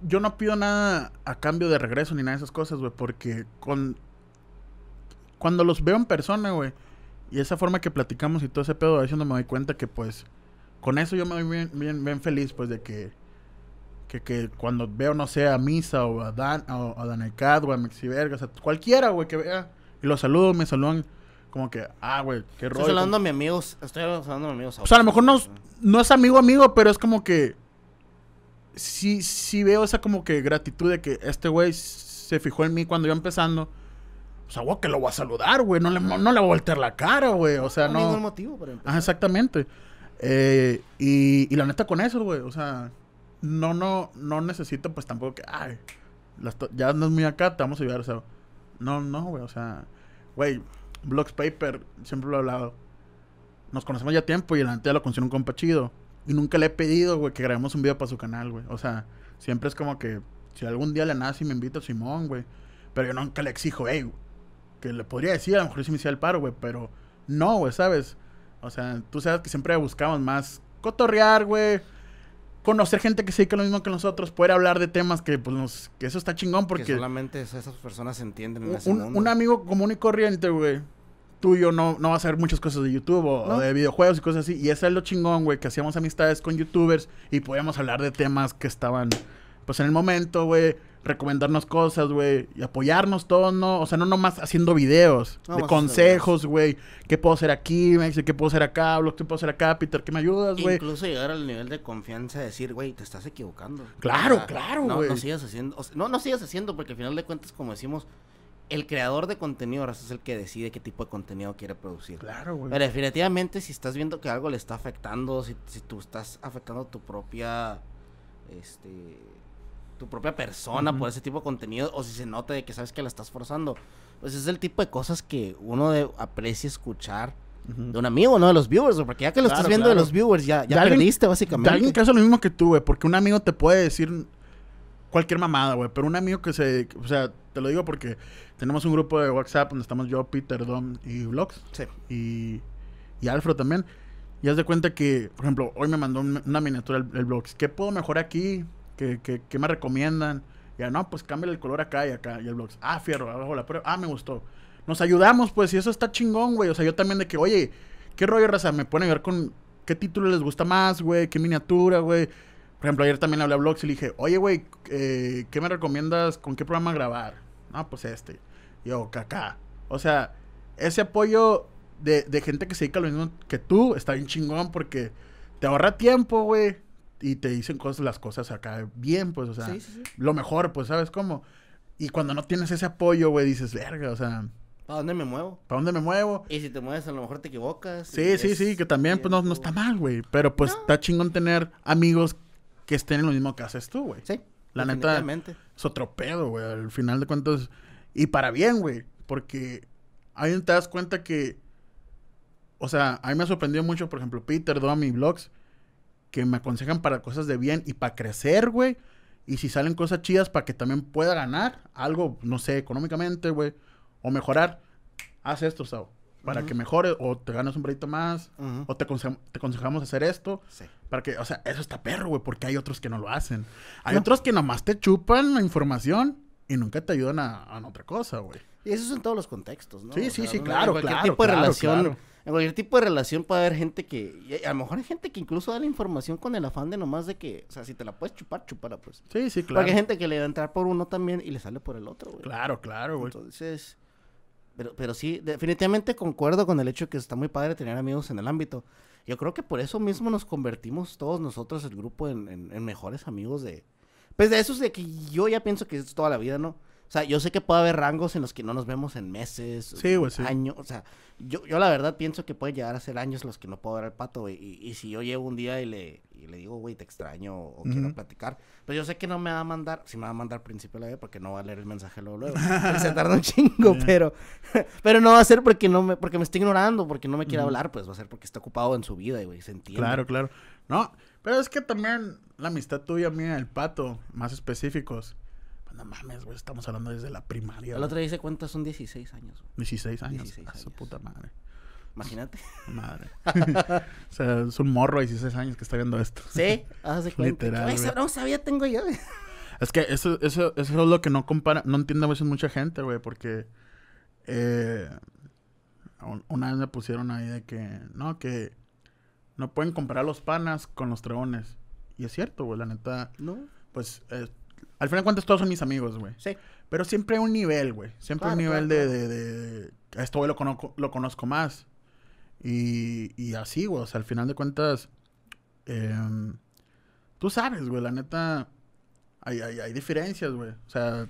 yo no pido nada a cambio de regreso ni nada de esas cosas, güey, porque con... Cuando los veo en persona, güey, y esa forma que platicamos y todo ese pedo, a veces no me doy cuenta que, pues con eso yo me voy bien, bien, feliz, pues, de que, que, cuando veo, no sé, a Misa o a Dan, o a Danecad o a Mexiverga, o cualquiera, güey, que vea, y los saludo, me saludan como que, ah, güey, qué rollo. Estoy hablando a mis amigos, estoy saludando a mis amigos. O sea, a lo mejor no, es amigo amigo, pero es como que sí, sí veo esa como que gratitud de que este güey se fijó en mí cuando yo empezando. O sea, güey, que lo voy a saludar, güey. No le, no le voy a voltear la cara, güey. O sea, no. No motivo por ejemplo... Ah, exactamente. Eh, y, la neta con eso, güey, o sea, no, no, no necesito pues tampoco que, ay, ya no es muy acá, te vamos a ayudar, o sea, no, no, güey, o sea, güey, Blocks Paper, siempre lo he hablado, nos conocemos ya tiempo y la neta ya lo un compa chido, y nunca le he pedido, güey, que grabemos un video para su canal, güey, o sea, siempre es como que, si algún día le nace y me invita a Simón, güey, pero yo nunca le exijo, hey, que le podría decir, a lo mejor sí me hiciera el paro, güey, pero no, güey, ¿sabes? O sea, tú sabes que siempre buscamos más cotorrear, güey. Conocer gente que se dedica lo mismo que nosotros, poder hablar de temas que, pues, nos, que eso está chingón porque... solamente esas personas entienden en un, un amigo común y corriente, güey, tuyo no, no va a saber muchas cosas de YouTube o, o, de videojuegos y cosas así. Y eso es lo chingón, güey, que hacíamos amistades con youtubers y podíamos hablar de temas que estaban, pues, en el momento, güey recomendarnos cosas, güey, y apoyarnos todos, ¿no? O sea, no nomás haciendo videos de consejos, güey, qué puedo hacer aquí, me dice, qué puedo hacer acá, qué puedo hacer acá, Peter, qué me ayudas, güey. Incluso llegar al nivel de confianza de decir, güey, te estás equivocando. Claro, claro, güey. No, sigas haciendo, no, no sigas haciendo, porque al final de cuentas, como decimos, el creador de contenido es el que decide qué tipo de contenido quiere producir. Claro, güey. Pero definitivamente si estás viendo que algo le está afectando, si, si tú estás afectando tu propia este tu propia persona por ese tipo de contenido o si se nota de que sabes que la estás forzando. Pues es el tipo de cosas que uno aprecia escuchar de un amigo, no de los viewers, porque ya que lo estás viendo de los viewers, ya, ya perdiste básicamente. en alguien que lo mismo que tú, güey, porque un amigo te puede decir cualquier mamada, güey, pero un amigo que se, o sea, te lo digo porque tenemos un grupo de WhatsApp donde estamos yo, Peter, Dom y Vlogs. Sí. Y, y Alfred también. Y has de cuenta que, por ejemplo, hoy me mandó una miniatura el, el Vlogs. ¿Qué puedo mejorar aquí? ¿Qué, me recomiendan? Ya, no, pues cambia el color acá y acá. Y el blog, ah, fierro, abajo la prueba. Ah, me gustó. Nos ayudamos, pues, y eso está chingón, güey. O sea, yo también de que, oye, ¿qué rollo, raza? Me pueden ver con qué título les gusta más, güey, qué miniatura, güey. Por ejemplo, ayer también hablé a Blogs y le dije, oye, güey, eh, ¿qué me recomiendas? ¿Con qué programa grabar? no pues este. Yo, caca. O sea, ese apoyo de, de gente que se dedica a lo mismo que tú está bien chingón porque te ahorra tiempo, güey y te dicen cosas, las cosas acá bien, pues, o sea, lo mejor, pues, ¿sabes cómo? Y cuando no tienes ese apoyo, güey, dices, verga, o sea... ¿Para dónde me muevo? ¿Para dónde me muevo? Y si te mueves, a lo mejor te equivocas. Sí, sí, sí, que también, pues, no, está mal, güey. Pero, pues, está chingón tener amigos que estén en lo mismo que haces tú, güey. Sí. La neta, es otro pedo, güey, al final de cuentas. Y para bien, güey, porque ahí te das cuenta que... O sea, a mí me ha sorprendido mucho, por ejemplo, Peter Domi Vlogs que me aconsejan para cosas de bien y para crecer, güey. Y si salen cosas chidas para que también pueda ganar algo, no sé, económicamente, güey, o mejorar, haz esto, Sao. Para que mejore, o te ganes un proyecto más, o te, aconsejamos hacer esto. Sí. Para que, o sea, eso está perro, güey, porque hay otros que no lo hacen. Hay otros que nomás te chupan la información y nunca te ayudan a, otra cosa, güey. Y eso es en todos los contextos, ¿no? Sí, sí, sí, claro, claro. Tipo de relación en cualquier tipo de relación puede haber gente que, a lo mejor hay gente que incluso da la información con el afán de nomás de que, o sea, si te la puedes chupar, chupara, pues. Sí, sí, claro. Porque hay gente que le va a entrar por uno también y le sale por el otro, güey. Claro, claro, güey. Entonces, pero, pero sí, definitivamente concuerdo con el hecho que está muy padre tener amigos en el ámbito. Yo creo que por eso mismo nos convertimos todos nosotros, el grupo, en, en mejores amigos de... Pues de esos de que yo ya pienso que es toda la vida, ¿no? O sea, yo sé que puede haber rangos en los que no nos vemos en meses, sí, güey, años, o sea, yo, la verdad pienso que puede llegar a ser años los que no puedo ver al pato, y, si yo llego un día y le, y le digo, güey, te extraño o quiero platicar, Pues yo sé que no me va a mandar, si me va a mandar al principio de la vida... porque no va a leer el mensaje luego, luego, se tarda un chingo, pero, pero no va a ser porque no me, porque me está ignorando, porque no me quiere hablar, pues va a ser porque está ocupado en su vida, güey, se entiende. Claro, claro, no, pero es que también la amistad tuya, mía, el pato, más específicos, no mames, güey, estamos hablando desde la primaria. El otro dice dice, cuenta, son 16 años. 16 años. 16 años. A su puta madre. Imagínate. Madre. o sea, es un morro de 16 años que está viendo esto. Sí, cuenta. Literal. no sabía, tengo yo. es que eso, eso, eso es lo que no compara, no entiende a veces mucha gente, güey, porque eh, una vez me pusieron ahí de que, no, que no pueden comparar los panas con los treones. Y es cierto, güey, la neta. No. Pues eh, al final de cuentas, todos son mis amigos, güey. Sí. Pero siempre hay un nivel, güey. Siempre hay un nivel de, de, Esto güey lo conozco, lo conozco más. Y, y así, güey. O sea, al final de cuentas. Em, tú sabes, güey. La neta. Hay, hay, hay diferencias, güey. O sea,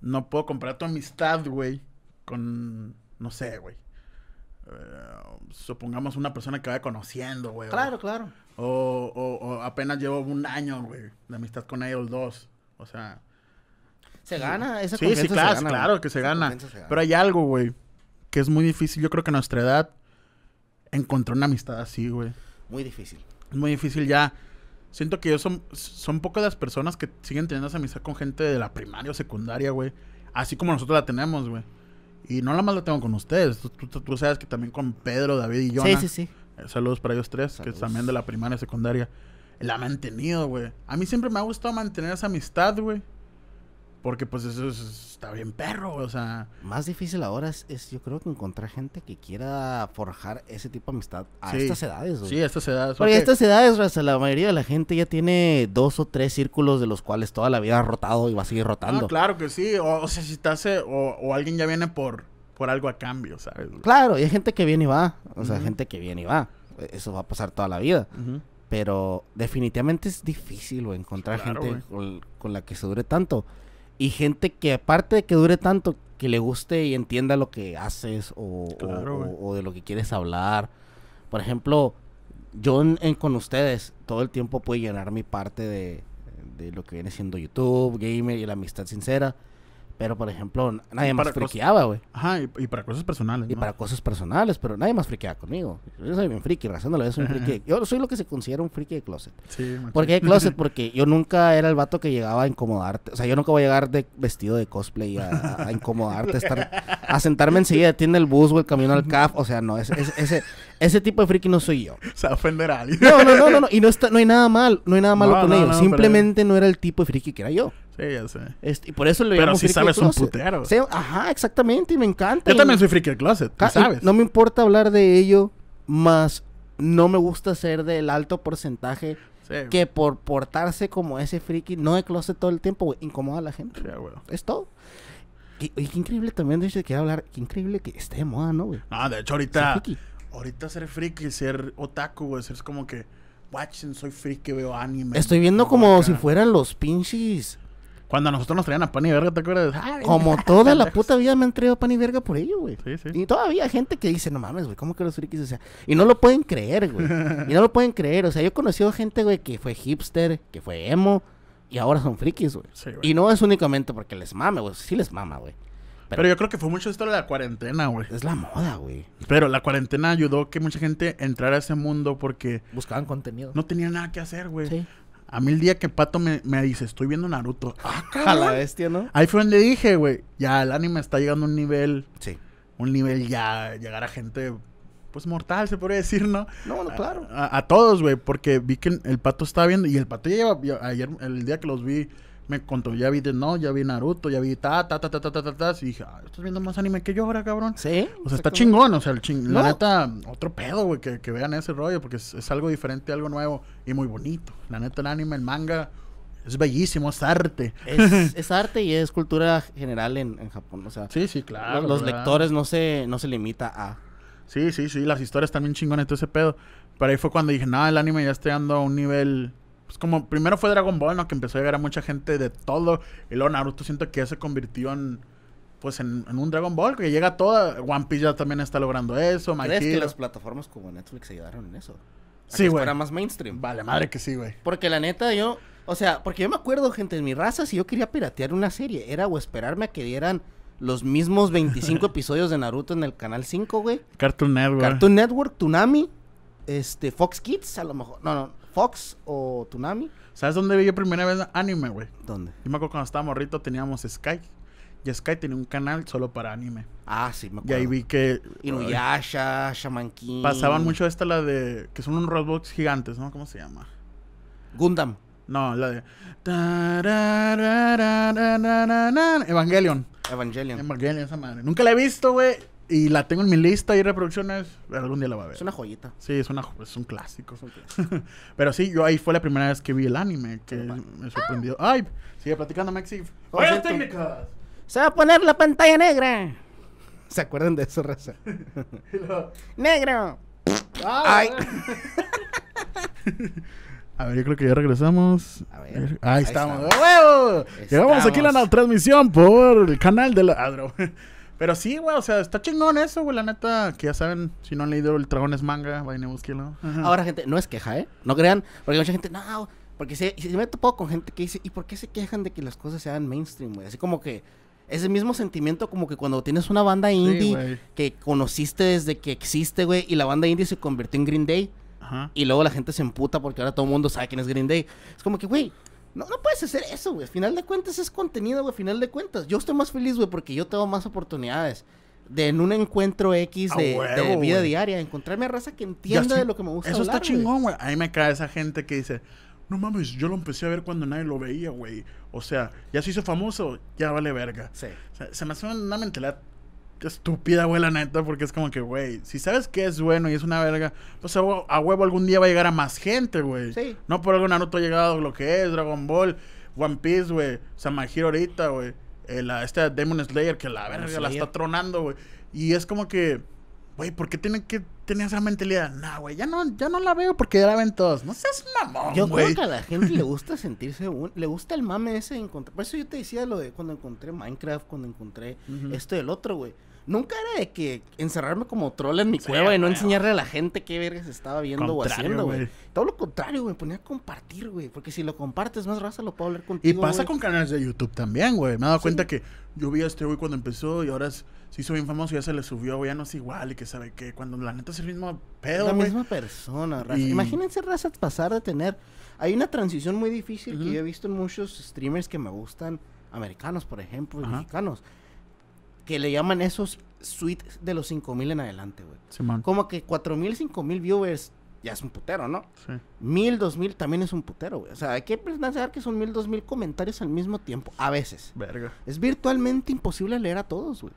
no puedo comprar tu amistad, güey. Con. No sé, güey. Eh, supongamos una persona que vaya conociendo, güey. Claro, claro. O, o, o, apenas llevo un año, güey, de amistad con ellos dos. O sea. Se gana, esa Sí, sí, claro, claro que se gana. Pero hay algo, güey, que es muy difícil. Yo creo que a nuestra edad encontró una amistad así, güey. Muy difícil. Es muy difícil ya. Siento que yo son, son pocas las personas que siguen teniendo esa amistad con gente de la primaria o secundaria, güey. Así como nosotros la tenemos, güey. Y no la más la tengo con ustedes. Tú, sabes que también con Pedro, David y yo. Sí, sí, sí. Eh, saludos para ellos tres, que también de la primaria y secundaria la ha mantenido, güey. A mí siempre me ha gustado mantener esa amistad, güey. Porque pues eso está bien perro, o sea. Más difícil ahora es, yo creo que encontrar gente que quiera forjar ese tipo de amistad a estas edades. Güey. Sí, a estas edades. Porque a estas edades, o sea, la mayoría de la gente ya tiene dos o tres círculos de los cuales toda la vida ha rotado y va a seguir rotando. Ah, claro que sí. O, sea, si estás, o, o, alguien ya viene por, por algo a cambio, ¿sabes? Claro, y hay gente que viene y va. O sea, gente que viene y va. E, eso va a pasar toda la vida. Ajá. Pero definitivamente es difícil encontrar gente con, la que se dure tanto. Y gente que aparte de que dure tanto, que le guste y entienda lo que haces o, de lo que quieres hablar. Por ejemplo, yo con ustedes todo el tiempo puedo llenar mi parte de lo que viene siendo YouTube, gamer y la amistad sincera. Pero, por ejemplo, nadie más friqueaba, güey. Ajá, y, para cosas personales. Y para cosas personales, pero nadie más friqueaba conmigo. Yo soy bien friki, razón yo soy un friki. Yo soy lo que se considera un friki de closet. Sí, ¿Por qué de closet? Porque yo nunca era el vato que llegaba a incomodarte. O sea, yo nunca voy a llegar de vestido de cosplay a, incomodarte, a, estar, a sentarme enseguida, tiene el bus o el camión al CAF. O sea, no, ese, ese, ese, tipo de friki no soy yo. O sea, ofender a alguien. No, no, no, no, no. Y no, hay nada mal, no hay nada malo con ellos. Simplemente no era el tipo de friki que era yo. Sí, ya este, y por eso lo Pero si sabes un putero. Sí, ajá, exactamente, y me encanta. Yo también soy de closet, sabes. No me importa hablar de ello, más no me gusta ser del alto porcentaje que por portarse como ese friki, no de closet todo el tiempo, güey, incomoda a la gente. Sí, Es todo. Y, qué increíble también, dice que hablar, qué increíble que esté de moda, ¿no, güey? Ah, de hecho, ahorita... Ser ahorita ser friki, ser otaku, güey, es como que... Watch, soy friki, veo anime. Estoy viendo como si fueran los pinches cuando a nosotros nos traían a pan y verga, ¿te acuerdas? Ah, Como toda la puta vida me han traído pan y verga por ello, güey. Sí, sí. Y todavía hay gente que dice, no mames, güey, ¿cómo que los frikis? O y no lo pueden creer, güey. y no lo pueden creer. O sea, yo he conocido gente, güey, que fue hipster, que fue emo, y ahora son frikis, güey. Sí, y no es únicamente porque les mame, güey. Sí les mama, güey. Pero, Pero, yo creo que fue mucho esto de la cuarentena, güey. Es la moda, güey. Pero la cuarentena ayudó que mucha gente entrara a ese mundo porque... Buscaban contenido. No tenían nada que hacer, güey. Sí. A mí el día que Pato me, dice, estoy viendo Naruto. Ah, a la bestia, ¿no? Ahí fue donde dije, güey, ya el anime está llegando a un nivel. Sí. Un nivel ya, llegar a gente, pues mortal, se podría decir, ¿no? No, no claro. A, todos, güey, porque vi que el Pato estaba viendo, y el Pato ya lleva, ayer, el día que los vi, me contó, ya vi, de no, ya vi Naruto, ya vi ta, ta, ta, ta, ta, ta, ta, Y dije, ah, estás viendo más anime que yo ahora, cabrón. Sí. O sea, está chingón, o sea, el la neta, otro pedo, güey, que, vean ese rollo, porque es, algo diferente, algo nuevo y muy bonito. La neta, el anime, el manga, es bellísimo, es arte. Es, arte y es cultura general en, en, Japón, o sea. Sí, sí, claro. Los, lectores no se, no se limita a... Sí, sí, sí, las historias también chingones, todo ese pedo. Pero ahí fue cuando dije, no, el anime ya está yendo a un nivel pues como primero fue Dragon Ball, ¿no? Que empezó a llegar a mucha gente de todo. Y luego Naruto siento que ya se convirtió en pues en, un Dragon Ball que llega toda. One Piece ya también está logrando eso. ¿Crees que las plataformas como Netflix ayudaron en eso? sí, güey. fuera más mainstream. Vale, madre que sí, güey. Porque la neta yo, o sea, porque yo me acuerdo, gente, de mi raza, si yo quería piratear una serie, era o esperarme a que dieran los mismos 25 episodios de Naruto en el canal 5, güey. Cartoon Network. Cartoon Network, Tsunami, este Fox Kids, a lo mejor. No, no. Fox o Tsunami. ¿Sabes dónde vi yo primera vez anime, güey? ¿Dónde? Yo me acuerdo cuando estábamos morrito teníamos Sky. Y Sky tenía un canal solo para anime. Ah, sí, me acuerdo. Y ahí vi que... Inuyasha, Shaman King. Pasaban mucho esta la de... Que son unos robots gigantes, ¿no? ¿Cómo se llama? Gundam. No, la de... Evangelion. Evangelion. Evangelion, esa madre. Nunca la he visto, güey. Y la tengo en mi lista y reproducciones. Algún día la va a ver. Es una joyita. Sí, es, una, es un clásico. Pero sí, yo ahí fue la primera vez que vi el anime, que me sorprendió. ¡Ay! Sigue platicando, Maxi. ¡Oye, técnicas! Se va a poner la pantalla negra. ¿Se acuerdan de eso, raza? ¡Negro! ¡Ay! A ver, yo creo que ya regresamos. A ver. Ahí, estamos. Llegamos aquí a la transmisión por el canal de la. Ah, pero sí, güey, o sea, está chingón eso, güey, la neta, que ya saben, si no han leído El Dragón es manga, vayan a buscarlo. Ahora, gente, no es queja, ¿eh? No crean, porque mucha gente, no, porque se, me topo con gente que dice, ¿y por qué se quejan de que las cosas sean mainstream, güey? Así como que es el mismo sentimiento como que cuando tienes una banda indie que conociste desde que existe, güey, y la banda indie se convirtió en Green Day. Y luego la gente se emputa porque ahora todo el mundo sabe quién es Green Day. Es como que, güey, no, no puedes hacer eso, güey. final de cuentas es contenido, güey. final de cuentas. Yo estoy más feliz, güey, porque yo tengo más oportunidades. De en un encuentro X de, vida diaria, encontrarme a raza que entienda de lo que me gusta. Eso está chingón, güey. ahí me cae esa gente que dice, no mames, yo lo empecé a ver cuando nadie lo veía, güey. O sea, ya se hizo famoso, ya vale verga. Sí. se me hace una mentalidad estúpida, güey, la neta, porque es como que, güey, si sabes que es bueno y es una verga, pues a huevo, algún día va a llegar a más gente, güey. Sí. No por alguna nota ha llegado lo que es, Dragon Ball, One Piece, güey, Samajiro ahorita, güey, eh, esta Demon Slayer que la ah, verga la está tronando, güey. Y es como que, güey, ¿por qué tienen que tener esa mentalidad? Nah, güey, ya no, ya no la veo porque ya la ven todos. No seas mamón, Yo creo que a la gente le gusta sentirse, un, le gusta el mame ese de encontrar. Por eso yo te decía lo de cuando encontré Minecraft, cuando encontré esto y el otro, güey Nunca era de que encerrarme como troll en mi cueva y no enseñarle a la gente qué se estaba viendo o haciendo, güey. Todo lo contrario, me Ponía a compartir, güey. Porque si lo compartes, más raza lo puedo hablar contigo. Y pasa con canales de YouTube también, güey. Me he dado cuenta que yo vi a este güey cuando empezó y ahora sí soy hizo bien famoso y ya se le subió, Ya no es igual y que sabe que cuando la neta es el mismo pedo, La misma persona, raza. Imagínense, raza, pasar de tener. Hay una transición muy difícil que yo he visto en muchos streamers que me gustan americanos, por ejemplo, mexicanos que le llaman esos suites de los 5000 en adelante, güey. Sí, Como que 4000, 5000 viewers ya es un putero, ¿no? Sí. Mil, 2000 también es un putero, güey. O sea, hay que pensar que son mil, dos mil comentarios al mismo tiempo, a veces. Verga. Es virtualmente imposible leer a todos, güey.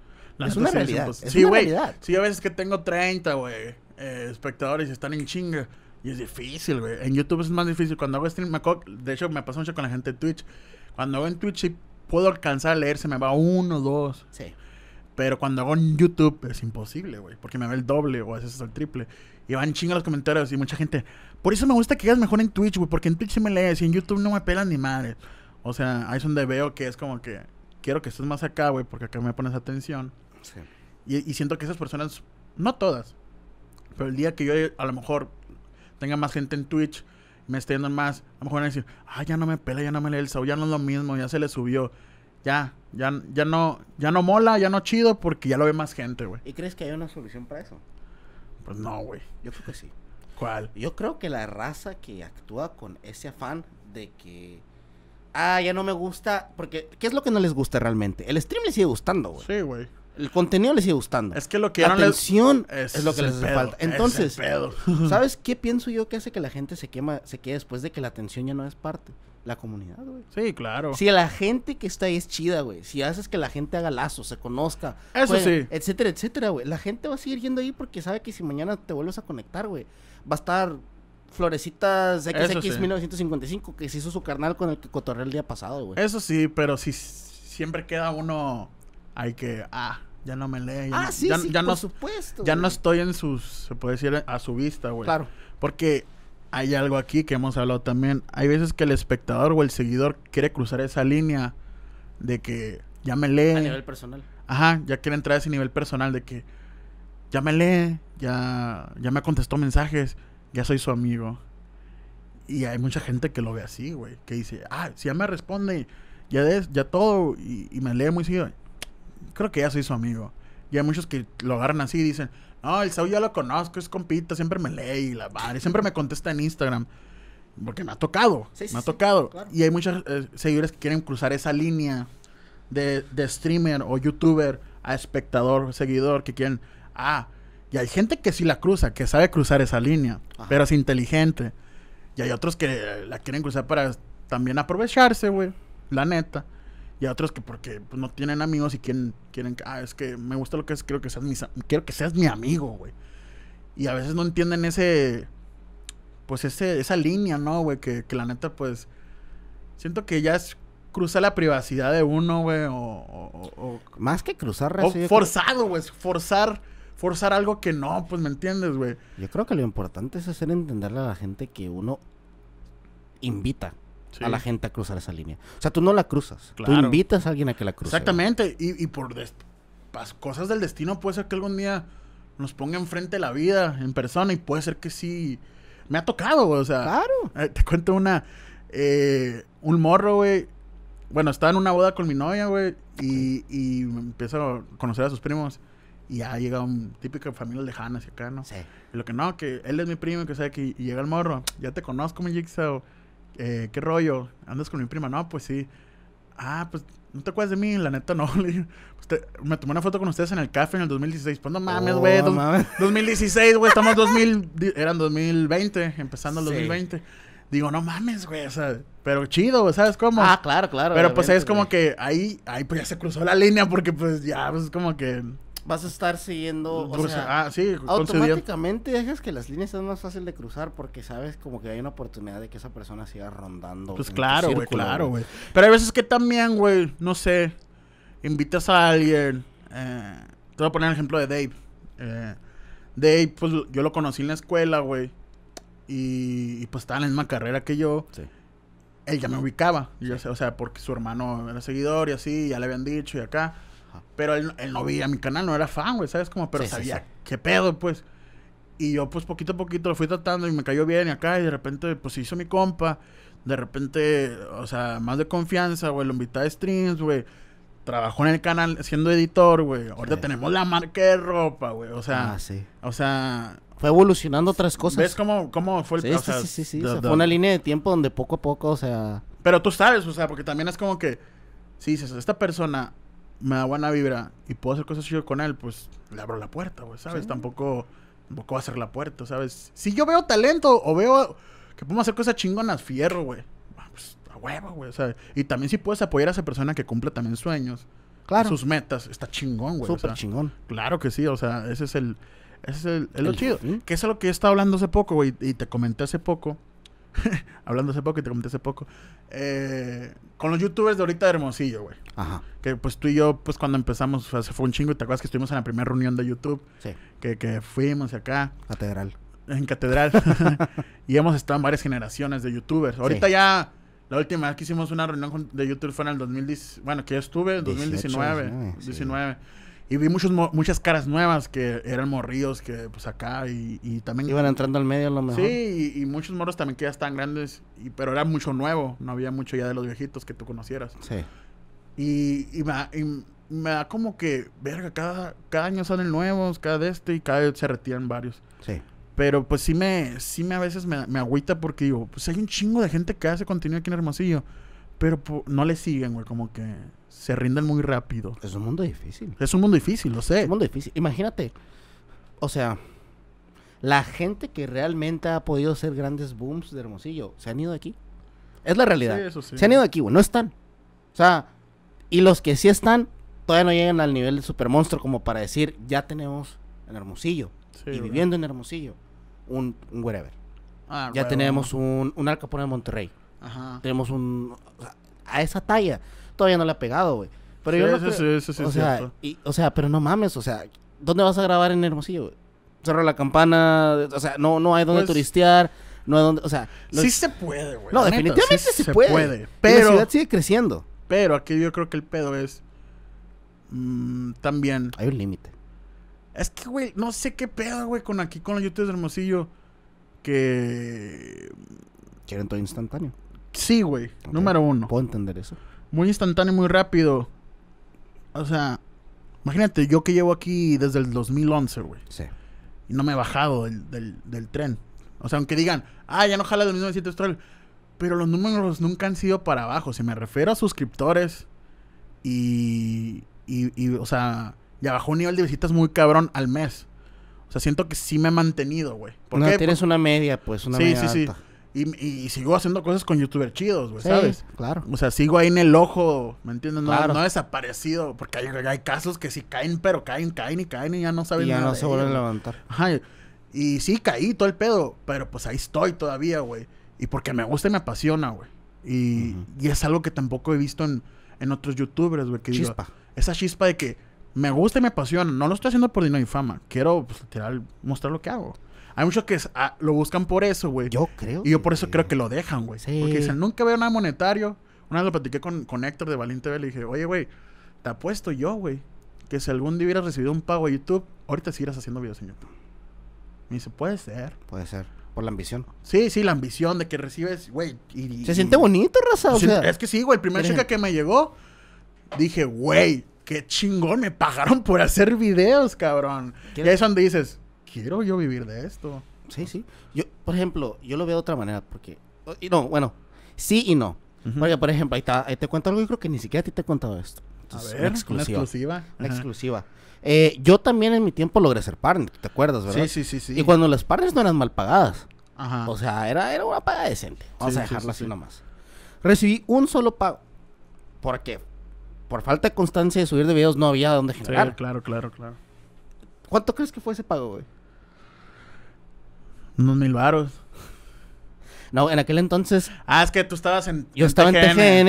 es una realidad. sí, güey. Sí, a veces que tengo 30, güey, eh, espectadores y están en chinga. Y es difícil, güey. En YouTube es más difícil. Cuando hago stream, me de hecho, me pasa mucho con la gente de Twitch. Cuando hago en Twitch, sí puedo alcanzar a leer, se me va uno, dos. Sí. Pero cuando hago en YouTube es imposible, güey. Porque me ve el doble o a veces el triple. Y van chingando los comentarios y mucha gente. Por eso me gusta que hagas mejor en Twitch, güey. Porque en Twitch se me lees y en YouTube no me pelan ni madre. O sea, ahí es donde veo que es como que quiero que estés más acá, güey. Porque acá me pones atención. Sí. Y, siento que esas personas, no todas, pero el día que yo a lo mejor tenga más gente en Twitch, me esté yendo más, a lo mejor van a decir, ah, ya no me pela, ya no me lee el Saúl. ya no es lo mismo, ya se le subió ya, ya, no, ya no mola, ya no chido, porque ya lo ve más gente, güey. ¿Y crees que hay una solución para eso? Pues no, güey. Yo creo que sí. ¿Cuál? Yo creo que la raza que actúa con ese afán de que. Ah, ya no me gusta. Porque, ¿qué es lo que no les gusta realmente? El stream les sigue gustando, güey. Sí, güey. El contenido les sigue gustando. Es que lo que la atención es, lo que les falta. Entonces, ¿sabes qué pienso yo que hace que la gente se quema, se quede después de que la atención ya no es parte? la comunidad, güey. Sí, claro. Si la gente que está ahí es chida, güey. Si haces que la gente haga lazos, se conozca. Eso sí. Etcétera, etcétera, güey. La gente va a seguir yendo ahí porque sabe que si mañana te vuelves a conectar, güey, va a estar Florecitas XX 1955 que se hizo su carnal con el que cotorreó el día pasado, güey. Eso sí, pero si siempre queda uno hay que ah ya no me lee. Ya ah, sí, ya, sí, por no, supuesto. Ya no estoy en sus, se puede decir, a su vista, güey. Claro. Porque hay algo aquí que hemos hablado también. Hay veces que el espectador o el seguidor quiere cruzar esa línea de que ya me lee. A nivel personal. Ajá, ya quiere entrar a ese nivel personal de que ya me lee, ya, ya me contestó mensajes, ya soy su amigo. Y hay mucha gente que lo ve así, güey, que dice, ah, si ya me responde, ya, ya todo, y, y me lee muy seguido, creo que ya soy su amigo. Y hay muchos que lo agarran así y dicen, no, el Saúl ya lo conozco, es compita, siempre me lee y la madre, siempre me contesta en Instagram. Porque me ha tocado, me ha tocado. Y hay muchos eh, seguidores que quieren cruzar esa línea de, streamer o youtuber a espectador, seguidor, que quieren... Ah, y hay gente que sí la cruza, que sabe cruzar esa línea, pero es inteligente. Y hay otros que la quieren cruzar para también aprovecharse, güey. La neta y a otros que porque pues, no tienen amigos y quieren, quieren, ah, es que me gusta lo que es, quiero que seas, quiero que seas mi amigo, güey. Y a veces no entienden ese, pues ese, esa línea, ¿no, güey? Que, la neta, pues, siento que ya es cruza la privacidad de uno, güey, o, Más que cruzar... O forzado, güey, forzar, forzar algo que no, pues, ¿me entiendes, güey? Yo creo que lo importante es hacer entenderle a la gente que uno invita a la gente a cruzar esa línea. O sea, tú no la cruzas. Tú invitas a alguien a que la cruce. Exactamente. Y, y, por cosas del destino puede ser que algún día nos ponga enfrente la vida en persona y puede ser que sí. Me ha tocado, güey. O sea. Claro. Eh, te cuento una. Eh, un morro, güey. Bueno, estaba en una boda con mi novia, güey. Y, y empiezo a conocer a sus primos. Y ya llega un típico familia lejana hacia acá, ¿no? Sí. lo que no, que él es mi primo, que sea, que llega el morro. Ya te conozco, mi Jigsaw eh, ¿qué rollo? ¿Andas con mi prima? No, pues sí. Ah, pues, ¿no te acuerdas de mí? La neta, no. me tomé una foto con ustedes en el café en el 2016. Pues no oh, mames, güey. 2016, güey. Estamos 2000... Eran 2020, empezando el 2020. Digo, no mames, güey. O sea, pero chido, ¿Sabes cómo? Ah, claro, claro. Pero pues es como que ahí, ahí pues ya se cruzó la línea porque pues ya, pues como que vas a estar siguiendo. O sea, ah, automáticamente dejas que las líneas sean más fácil de cruzar porque sabes como que hay una oportunidad de que esa persona siga rondando. Pues claro, güey, claro, güey. Pero hay veces que también, güey, no sé, invitas a alguien. Eh, te voy a poner el ejemplo de Dave. Eh, Dave, pues yo lo conocí en la escuela, güey. Y, pues estaba en la misma carrera que yo. Sí. Él ya me ubicaba, o sea, porque su hermano era seguidor y así, ya le habían dicho y acá. Pero él, no veía mi canal, no era fan, güey, ¿sabes? Como, pero sabía qué pedo, pues. Y yo, pues, poquito a poquito lo fui tratando y me cayó bien acá, y de repente, pues, hizo mi compa. De repente, o sea, más de confianza, güey, lo invité a streams, güey. Trabajó en el canal siendo editor, güey. Ahorita tenemos la marca de ropa, güey. O sea, ah, o sea, fue evolucionando otras cosas. ¿Ves cómo, cómo fue el proceso? sí, sí, Fue una línea de tiempo donde poco a poco, o sea. Pero tú sabes, o sea, porque también es como que. Si dices, esta persona me da buena vibra y puedo hacer cosas chidas con él, pues le abro la puerta, güey, ¿sabes? Tampoco, tampoco va a ser la puerta, ¿sabes? Si yo veo talento o veo que podemos hacer cosas chingonas, fierro, güey. Ah, pues a huevo, güey, ¿sabes? Y también si puedes apoyar a esa persona que cumple también sueños, claro. sus metas, está chingón, güey. Súper chingón. Claro que sí, o sea, ese es el. Ese es el, lo chido. Que Que es lo que he estado hablando hace poco, güey, y te comenté hace poco hablando hace poco y te comenté hace poco, eh, con los youtubers de ahorita de Hermosillo, güey. Ajá. Que pues tú y yo, pues cuando empezamos, hace fue un chingo, y te acuerdas que estuvimos en la primera reunión de YouTube. Que, que fuimos acá. Catedral. En Catedral. y hemos estado en varias generaciones de youtubers. Ahorita ya, la última vez que hicimos una reunión de YouTube fue en el 2010, bueno, que yo estuve, en 2019. 19, Sí. Y vi muchos, muchas caras nuevas que eran morridos, que pues acá y, también... Iban entrando al medio a lo mejor. Sí, y, muchos morros también que ya están grandes, y, pero era mucho nuevo, no había mucho ya de los viejitos que tú conocieras. Sí. Y, me, da como que, verga, cada, año salen nuevos, cada de este, y cada vez se retiran varios. Sí. Pero pues sí me, sí me a veces me, agüita porque digo, pues hay un chingo de gente que hace contenido aquí en Hermosillo, pero no le siguen, güey, como que se rinden muy rápido. Es un mundo difícil. Es un mundo difícil, lo sé. Es un mundo difícil. Imagínate, o sea, la gente que realmente ha podido hacer grandes booms de Hermosillo, se han ido de aquí. Es la realidad. Se han ido de aquí, güey. No están. O sea, y los que sí están, todavía no llegan al nivel de super monstruo como para decir, ya tenemos en Hermosillo. y viviendo en Hermosillo, un, un wherever. Ah, ya tenemos un, un de Monterrey. Ajá. Tenemos un. a esa talla todavía no le ha pegado, güey. Pero yo o, sea, pero no mames, o sea, ¿dónde vas a grabar en Hermosillo, güey? Cerro la Campana, o sea, no, hay donde pues turistear, no hay donde, o sea... Sí se puede, güey. No, definitivamente sí se, puede. pero... la ciudad sigue creciendo. Pero aquí yo creo que el pedo es... Mm, también... Hay un límite. Es que, güey, no sé qué pedo, güey, con aquí, con los youtubers de Hermosillo, que... Quieren todo instantáneo. Sí, güey. Número uno. Puedo entender eso muy instantáneo, muy rápido. O sea, imagínate, yo que llevo aquí desde el 2011, güey. Sí. Y no me he bajado del, tren. O sea, aunque digan, ah, ya no jala del 1900 Pero los números nunca han sido para abajo. Si me refiero a suscriptores y, y, o sea, ya bajó un nivel de visitas muy cabrón al mes. O sea, siento que sí me he mantenido, güey. tienes una media, pues, una media. Sí, sí, sí. Y, sigo haciendo cosas con youtubers chidos, güey, ¿sabes? Claro. O sea, sigo ahí en el ojo, ¿me entiendes? No, no he desaparecido, porque hay, casos que sí caen, pero caen, caen y caen y ya no saben y ya no se vuelven a levantar. Ajá. Y sí caí todo el pedo, pero pues ahí estoy todavía, güey. Y porque me gusta y me apasiona, güey. Y, y, es algo que tampoco he visto en, otros youtubers, güey. chispa. esa chispa de que me gusta y me apasiona. No lo estoy haciendo por dinero y fama. Quiero, pues, literal, mostrar lo que hago. Hay muchos que ah, lo buscan por eso, güey. Yo creo. Y yo por eso creo que lo dejan, güey. Sí. Porque dicen, nunca veo nada monetario. Una vez lo platiqué con, con Héctor de Valiente TV, le dije, oye, güey, te apuesto yo, güey, que si algún día hubieras recibido un pago a YouTube, ahorita seguirás haciendo videos en YouTube. Me dice, puede ser. Puede ser. Por la ambición. Sí, sí, la ambición de que recibes, güey. se siente bonito, raza. O sea, es que sí, güey. El primer chica que me llegó, dije, güey, qué chingón, me pagaron por hacer videos, cabrón. Y ahí es donde dices, quiero yo vivir de esto. Sí, sí. Yo, por ejemplo, yo lo veo de otra manera, porque... Y no, bueno, sí y no. Uh por ejemplo, ahí, está, te cuento algo, y creo que ni siquiera a ti te he contado esto. a ver, una exclusiva. Una exclusiva. exclusiva. Eh, yo también en mi tiempo logré ser partner, ¿te acuerdas, verdad? Sí, sí, sí, sí. Y cuando las partners no eran mal pagadas. Ajá. O sea, era, era una paga decente. Vamos a dejarla así nomás. Recibí un solo pago. Porque Por falta de constancia de subir de videos no había dónde generar. claro, claro, claro. ¿Cuánto crees que fue ese pago, güey? Unos mil varos. No, en aquel entonces. Ah, es que tú estabas en. Yo estaba en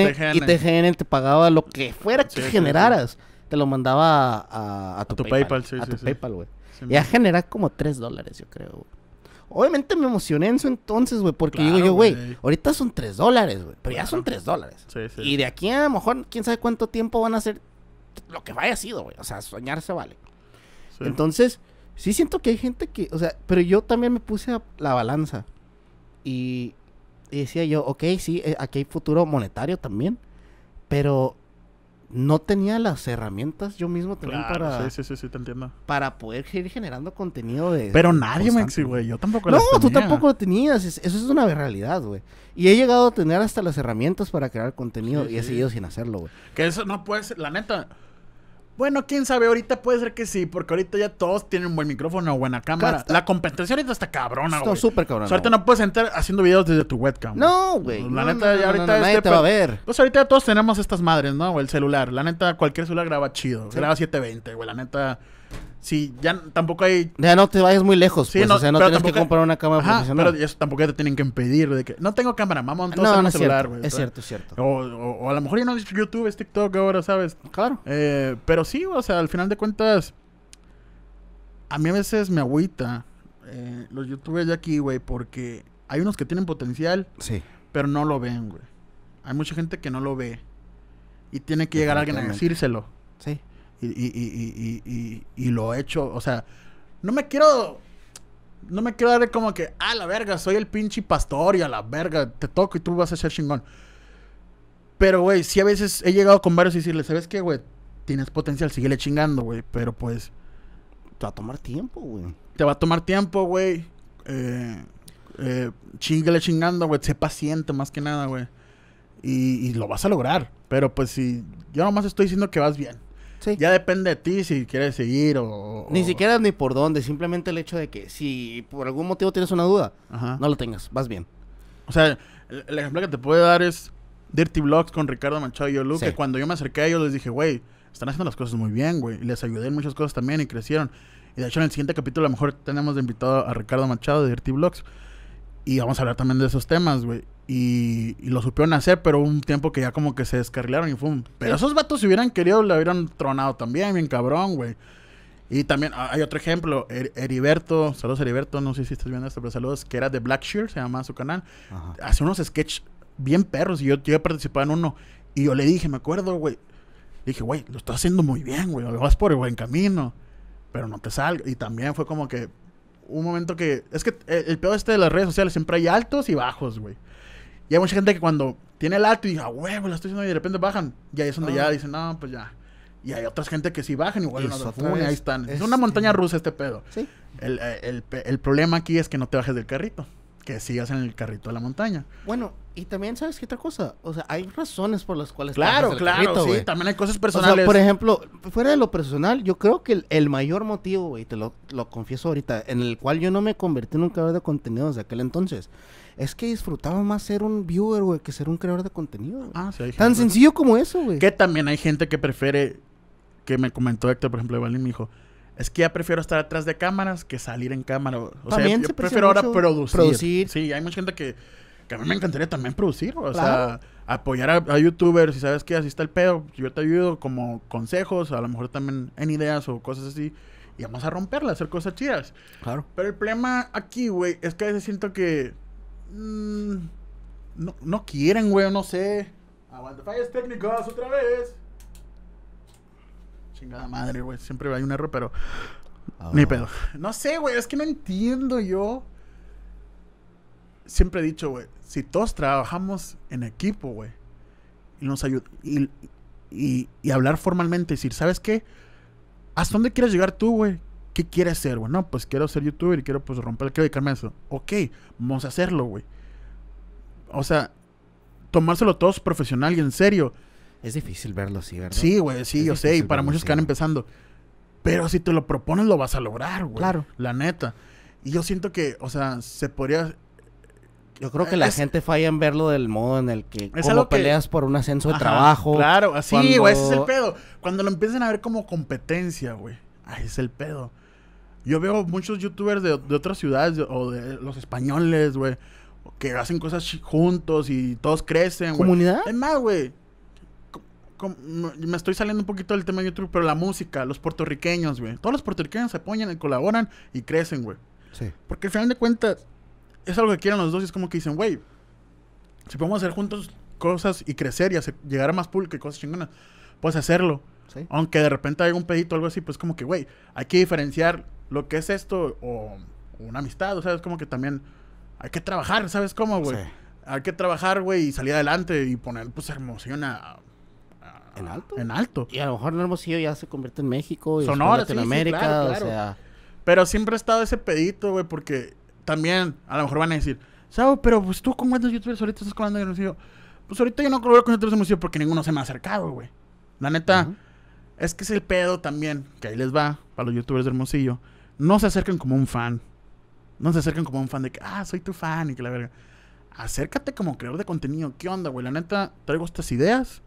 TGN, y TGN te pagaba lo que fuera que generaras. Te lo mandaba a, a, tu, PayPal. a tu PayPal, güey. ya generar como tres dólares, yo creo. Obviamente me emocioné en su entonces, güey, porque digo yo, güey, ahorita son tres dólares, güey, pero ya son tres dólares. Y de aquí a lo mejor, quién sabe cuánto tiempo van a ser lo que vaya sido, güey. O sea, soñarse vale. Entonces, sí siento que hay gente que, o sea, pero yo también me puse a la balanza y, decía yo, ok, sí, eh, aquí hay futuro monetario también, pero no tenía las herramientas yo mismo también para. Sí, sí, sí, te entiendo. Para poder ir generando contenido de. Pero nadie me güey. Yo tampoco no, las tenía. tú tampoco lo tenías. eso es una realidad, güey. Y he llegado a tener hasta las herramientas para crear contenido y he seguido sin hacerlo, güey. Que eso no puede ser. La neta, bueno, quién sabe, ahorita puede ser que sí, porque ahorita ya todos tienen un buen micrófono o buena cámara. la competencia ahorita está cabrona, güey. Está súper cabrona. ahorita no puedes entrar haciendo videos desde tu webcam. No, güey. la neta, ahorita. No, nadie ver. Pues ahorita ya todos tenemos estas madres, ¿no? O el celular. La neta, cualquier celular graba chido. Se Graba 720, güey. La neta si ya tampoco hay. Ya no te vayas muy lejos, pues. o sea, no tienes que comprar una cámara profesional. Pero eso tampoco te tienen que impedir de que. No tengo cámara, mamón, todo no, es celular, Es cierto, es cierto. O, o, a lo mejor ya no es YouTube, es TikTok ahora, ¿sabes? Claro. Eh, pero sí, o sea, al final de cuentas. A mí a veces me agüita eh, los youtubers de aquí, güey, porque hay unos que tienen potencial. Sí. Pero no lo ven, güey. Hay mucha gente que no lo ve. Y tiene que llegar alguien a decírselo. Sí y, y, y, y, lo he hecho. O sea, no me quiero. No me quiero dar como que, ah, la verga, soy el pinche pastor y a la verga, te toco y tú vas a ser chingón. Pero, güey, sí a veces he llegado con varios y decirle, ¿sabes qué, güey? Tienes potencial, síguele chingando, güey. Pero pues. Te va a tomar tiempo, güey. Te va a tomar tiempo, güey. Eh, eh chingando, güey. Sé paciente, más que nada, güey. Y, y, lo vas a lograr. Pero pues si yo nomás estoy diciendo que vas bien. Ya depende de ti si quieres seguir o, Ni siquiera ni por dónde, simplemente el hecho de que si por algún motivo tienes una duda, no lo tengas, vas bien. O sea, el, ejemplo que te puedo dar es Dirty Vlogs con Ricardo Machado y Yolu, que cuando yo me acerqué a ellos les dije, güey, están haciendo las cosas muy bien, güey. Y les ayudé en muchas cosas también y crecieron. Y de hecho en el siguiente capítulo a lo mejor tenemos de invitado a Ricardo Machado de Dirty Vlogs. Y vamos a hablar también de esos temas, güey. Y, y, lo supieron hacer, pero un tiempo que ya como que se descarrilaron y fum. Pero esos vatos si hubieran querido, le hubieran tronado también, bien cabrón, güey. Y también ah, hay otro ejemplo, er-, Heriberto, saludos Heriberto, no sé si estás viendo esto, pero saludos, que era de Blackshear, se llama su canal. Hace unos sketches bien perros y yo, yo he en uno. Y yo le dije, me acuerdo, güey. Dije, güey, lo estás haciendo muy bien, güey, lo vas por el buen camino, pero no te salga. Y también fue como que, un momento que. Es que eh, el, pedo este de las redes sociales siempre hay altos y bajos, güey. Y hay mucha gente que cuando tiene el alto y dice, huevo, ah, lo estoy haciendo y de repente bajan. Y ahí es donde ya ah. dicen, no, pues ya. Y hay otras gente que si bajan igual no fuman, y ahí están. Es, una montaña rusa este pedo. Sí. Eh, el problema aquí es que no te bajes del carrito que sigas en el carrito de la montaña. Bueno, y también, ¿sabes qué otra cosa? O sea, hay razones por las cuales... Claro, claro, sí. También hay cosas personales. O sea, por ejemplo, fuera de lo personal, yo creo que el, mayor motivo, güey, te lo, confieso ahorita, en el cual yo no me convertí en un creador de contenido desde aquel entonces, es que disfrutaba más ser un viewer, güey, que ser un creador de contenido. Ah, sí. Tan sencillo como eso, güey. Que también hay gente que prefiere, que me comentó Héctor, por ejemplo, Evalín, me dijo es que ya prefiero estar atrás de cámaras que salir en cámara. O sea, yo prefiero ahora producir. Sí, hay mucha gente que, a mí me encantaría también producir. O sea, apoyar a, youtubers. y sabes que así está el pedo, yo te ayudo como consejos, a lo mejor también en ideas o cosas así. Y vamos a romperla, hacer cosas chidas. Claro. Pero el problema aquí, güey, es que a veces siento que. Mm, no, no quieren, güey, no sé. Aguanta fallas técnicas otra vez chingada madre, güey. Siempre hay un error, pero. Ah. Ni pedo. No sé, güey. Es que no entiendo yo. Siempre he dicho, güey. Si todos trabajamos en equipo, güey. Y nos ayuda. Y, hablar formalmente. Decir, ¿sabes qué? ¿Hasta dónde quieres llegar tú, güey? ¿Qué quieres hacer güey? No, pues quiero ser youtuber y quiero pues romper, el dedicarme a eso. Ok, vamos a hacerlo, güey. O sea, tomárselo todos profesional y en serio. Es difícil verlo así, ¿verdad? Sí, güey, sí, yo sé. Y para muchos que van empezando. Pero si te lo propones, lo vas a lograr, güey. Claro. La neta. Y yo siento que, o sea, se podría. Yo creo que la gente falla en verlo del modo en el que es como peleas por un ascenso de trabajo. Claro, así, güey, ese es el pedo. Cuando lo empiezan a ver como competencia, güey. Ahí es el pedo. Yo veo muchos youtubers de, de otras ciudades o de los españoles, güey, que hacen cosas juntos y todos crecen, güey. ¿Comunidad? Es más, güey, me estoy saliendo un poquito del tema de YouTube, pero la música, los puertorriqueños, güey. Todos los puertorriqueños se apoyan y colaboran y crecen, güey. Sí. Porque al final de cuentas, es algo que quieren los dos y es como que dicen, güey, si podemos hacer juntos cosas y crecer y llegar a más público y cosas chingonas, puedes hacerlo. ¿Sí? Aunque de repente haya un pedito o algo así, pues como que, güey, hay que diferenciar lo que es esto o, una amistad, o sea, es como que también hay que trabajar, ¿sabes cómo, güey? Hay que trabajar, güey, y salir adelante y poner, pues, emoción a, ¿En alto? En alto. Y a lo mejor el Hermosillo ya se convierte en México. Y Sonora, en Latinoamérica, o sea... Pero siempre ha estado ese pedito, güey, porque también a lo mejor van a decir... sabo Pero pues tú como eres youtubers ahorita estás colando el Hermosillo. Pues ahorita yo no colaboro con youtubers de Hermosillo porque ninguno se me ha acercado, güey. La neta... Es que es el pedo también, que ahí les va, para los youtubers de Hermosillo. No se acercan como un fan. No se acercan como un fan de que, ah, soy tu fan y que la verga. Acércate como creador de contenido. ¿Qué onda, güey? La neta, traigo estas ideas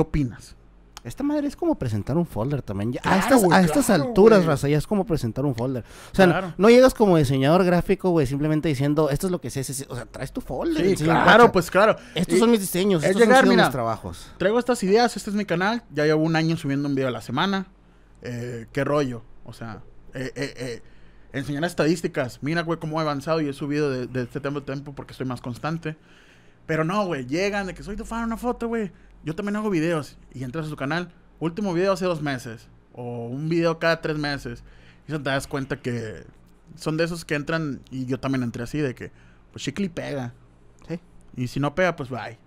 opinas? Esta madre es como presentar un folder también. a estas, a estas alturas, raza, ya es como presentar un folder. O sea, no, llegas como diseñador gráfico, güey, simplemente diciendo, esto es lo que sé, o sea, traes tu folder. claro, pues claro. Estos son mis diseños, es estos son mis trabajos. Traigo estas ideas, este es mi canal, ya llevo un año subiendo un video a la semana. Eh, qué rollo, o sea, eh, eh, eh, enseñar estadísticas. Mira, güey, cómo he avanzado y he subido de, de este tiempo a tiempo porque estoy más constante. Pero no, güey, llegan de que soy tu fan una foto, güey yo también hago videos y entras a su canal, último video hace dos meses, o un video cada tres meses, y te das cuenta que son de esos que entran, y yo también entré así, de que, pues chicle pega. Sí. Y si no pega, pues bye.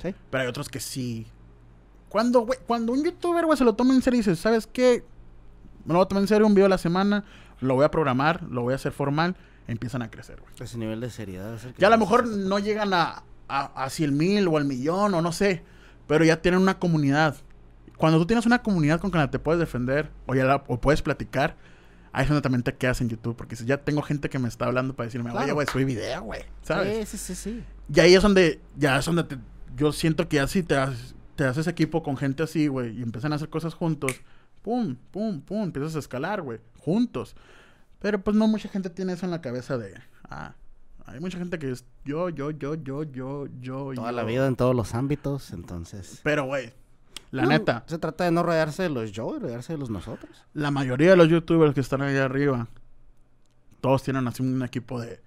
Sí. Pero hay otros que sí. Cuando, cuando un youtuber, se lo toma en serio y dice, ¿sabes qué? Me lo voy a tomar en serio un video a la semana, lo voy a programar, lo voy a hacer formal, empiezan a crecer, güey. Ese nivel de seriedad. ya a lo mejor no llegan a, a, a mil o al millón o no sé pero ya tienen una comunidad. Cuando tú tienes una comunidad con la que te puedes defender o, ya puedes platicar, ahí es donde también te quedas en YouTube, porque si ya tengo gente que me está hablando para decirme, claro. oye, güey, soy video, güey, ¿sabes? Sí, sí, sí, Y ahí es donde, ya es donde yo siento que así te, te haces equipo con gente así, güey, y empiezan a hacer cosas juntos, pum, pum, pum, empiezas a escalar, güey, juntos. Pero pues no mucha gente tiene eso en la cabeza de, ah, hay mucha gente que es yo, yo, yo, yo, yo, yo. Toda la vida en todos los ámbitos, entonces. Pero, güey, la neta. Se trata de no rodearse de los yo y rodearse de los nosotros. La mayoría de los youtubers que están allá arriba, todos tienen así un equipo de.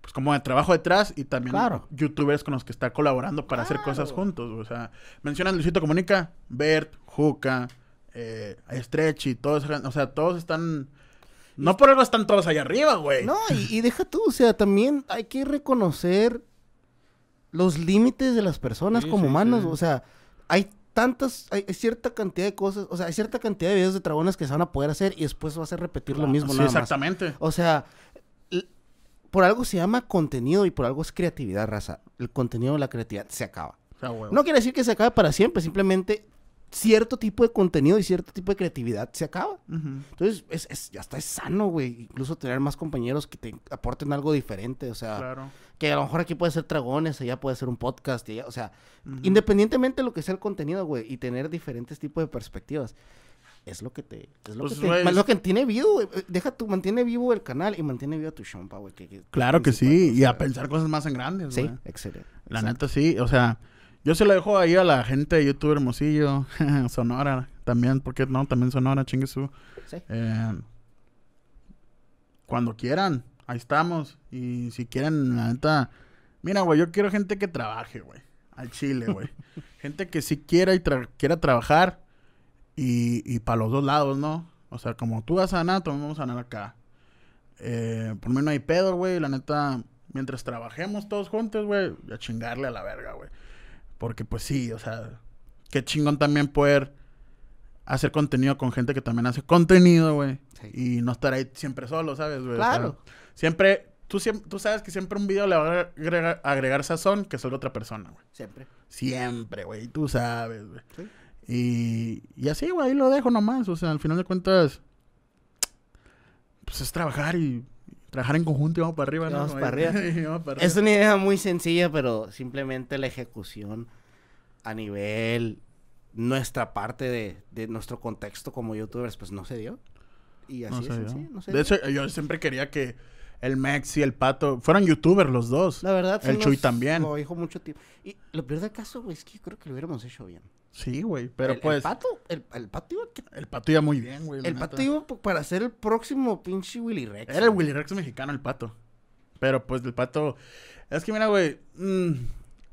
Pues como de trabajo detrás y también youtubers con los que está colaborando para hacer cosas juntos. O sea, mencionan Luisito Comunica, Bert, Juca, eh, todos, o sea, todos están no por algo están todos allá arriba, güey. No, y, deja tú, o sea, también hay que reconocer los límites de las personas como humanos. O sea, hay tantas, hay, cierta cantidad de cosas, o sea, hay cierta cantidad de videos de dragones que se van a poder hacer y después vas a repetir lo ah, mismo. Sí, exactamente. O sea, por algo se llama contenido y por algo es creatividad, raza. El contenido, la creatividad se acaba. no quiere decir que se acabe para siempre, simplemente cierto tipo de contenido y cierto tipo de creatividad se acaba. Entonces, es, es, está es sano, güey. Incluso tener más compañeros que te aporten algo diferente. O sea, que a lo mejor aquí puede ser Dragones, allá puede ser un podcast. o sea, independientemente de lo que sea el contenido, güey, y tener diferentes tipos de perspectivas. Es lo que te. Es lo, pues, que, te, mantiene vivo, eh, Deja tu. Mantiene vivo el canal y mantiene viva tu chompa, güey. claro que sí. Y a pensar cosas más en grandes, Sí, excelente. La neta sí. O sea. Yo se lo dejo ahí a la gente de YouTube Hermosillo, Sonora también, porque no, también Sonora, chingue su. Eh, cuando quieran, ahí estamos. Y si quieren, la neta. Mira, güey, yo quiero gente que trabaje, güey. Al chile, güey. gente que sí quiera y quiera trabajar. Y, para los dos lados, ¿no? O sea, como tú vas a ganar, también vamos a nada acá. Eh, por mí no hay pedo, güey. La neta, mientras trabajemos todos juntos, güey, a chingarle a la verga, güey. Porque pues sí, o sea, qué chingón también poder hacer contenido con gente que también hace contenido, güey. Y no estar ahí siempre solo, ¿sabes, güey? Claro. siempre, tú, sabes que siempre un video le va a agregar, sazón que solo otra persona, güey. Siempre. Siempre, güey. Tú sabes, güey. Y, y así, güey, ahí lo dejo nomás. O sea, al final de cuentas, pues es trabajar y trabajar en conjunto y vamos para arriba, Vamos, para arriba. Es una idea muy sencilla, pero simplemente la ejecución a nivel nuestra parte de, nuestro contexto como youtubers, pues no se dio. Y así es, De hecho, yo siempre quería que el Max y el Pato fueran youtubers los dos. La verdad, El Chuy también. Lo mucho tiempo. Y lo peor del caso, es que creo que lo hubiéramos hecho bien. Sí, güey, pero pues. El pato, el, pato iba. El pato iba muy bien, güey. El pato iba para ser el próximo pinche Willy Rex. Era el Willy Rex mexicano, el pato. Pero pues el pato. Es que mira, güey. Mm,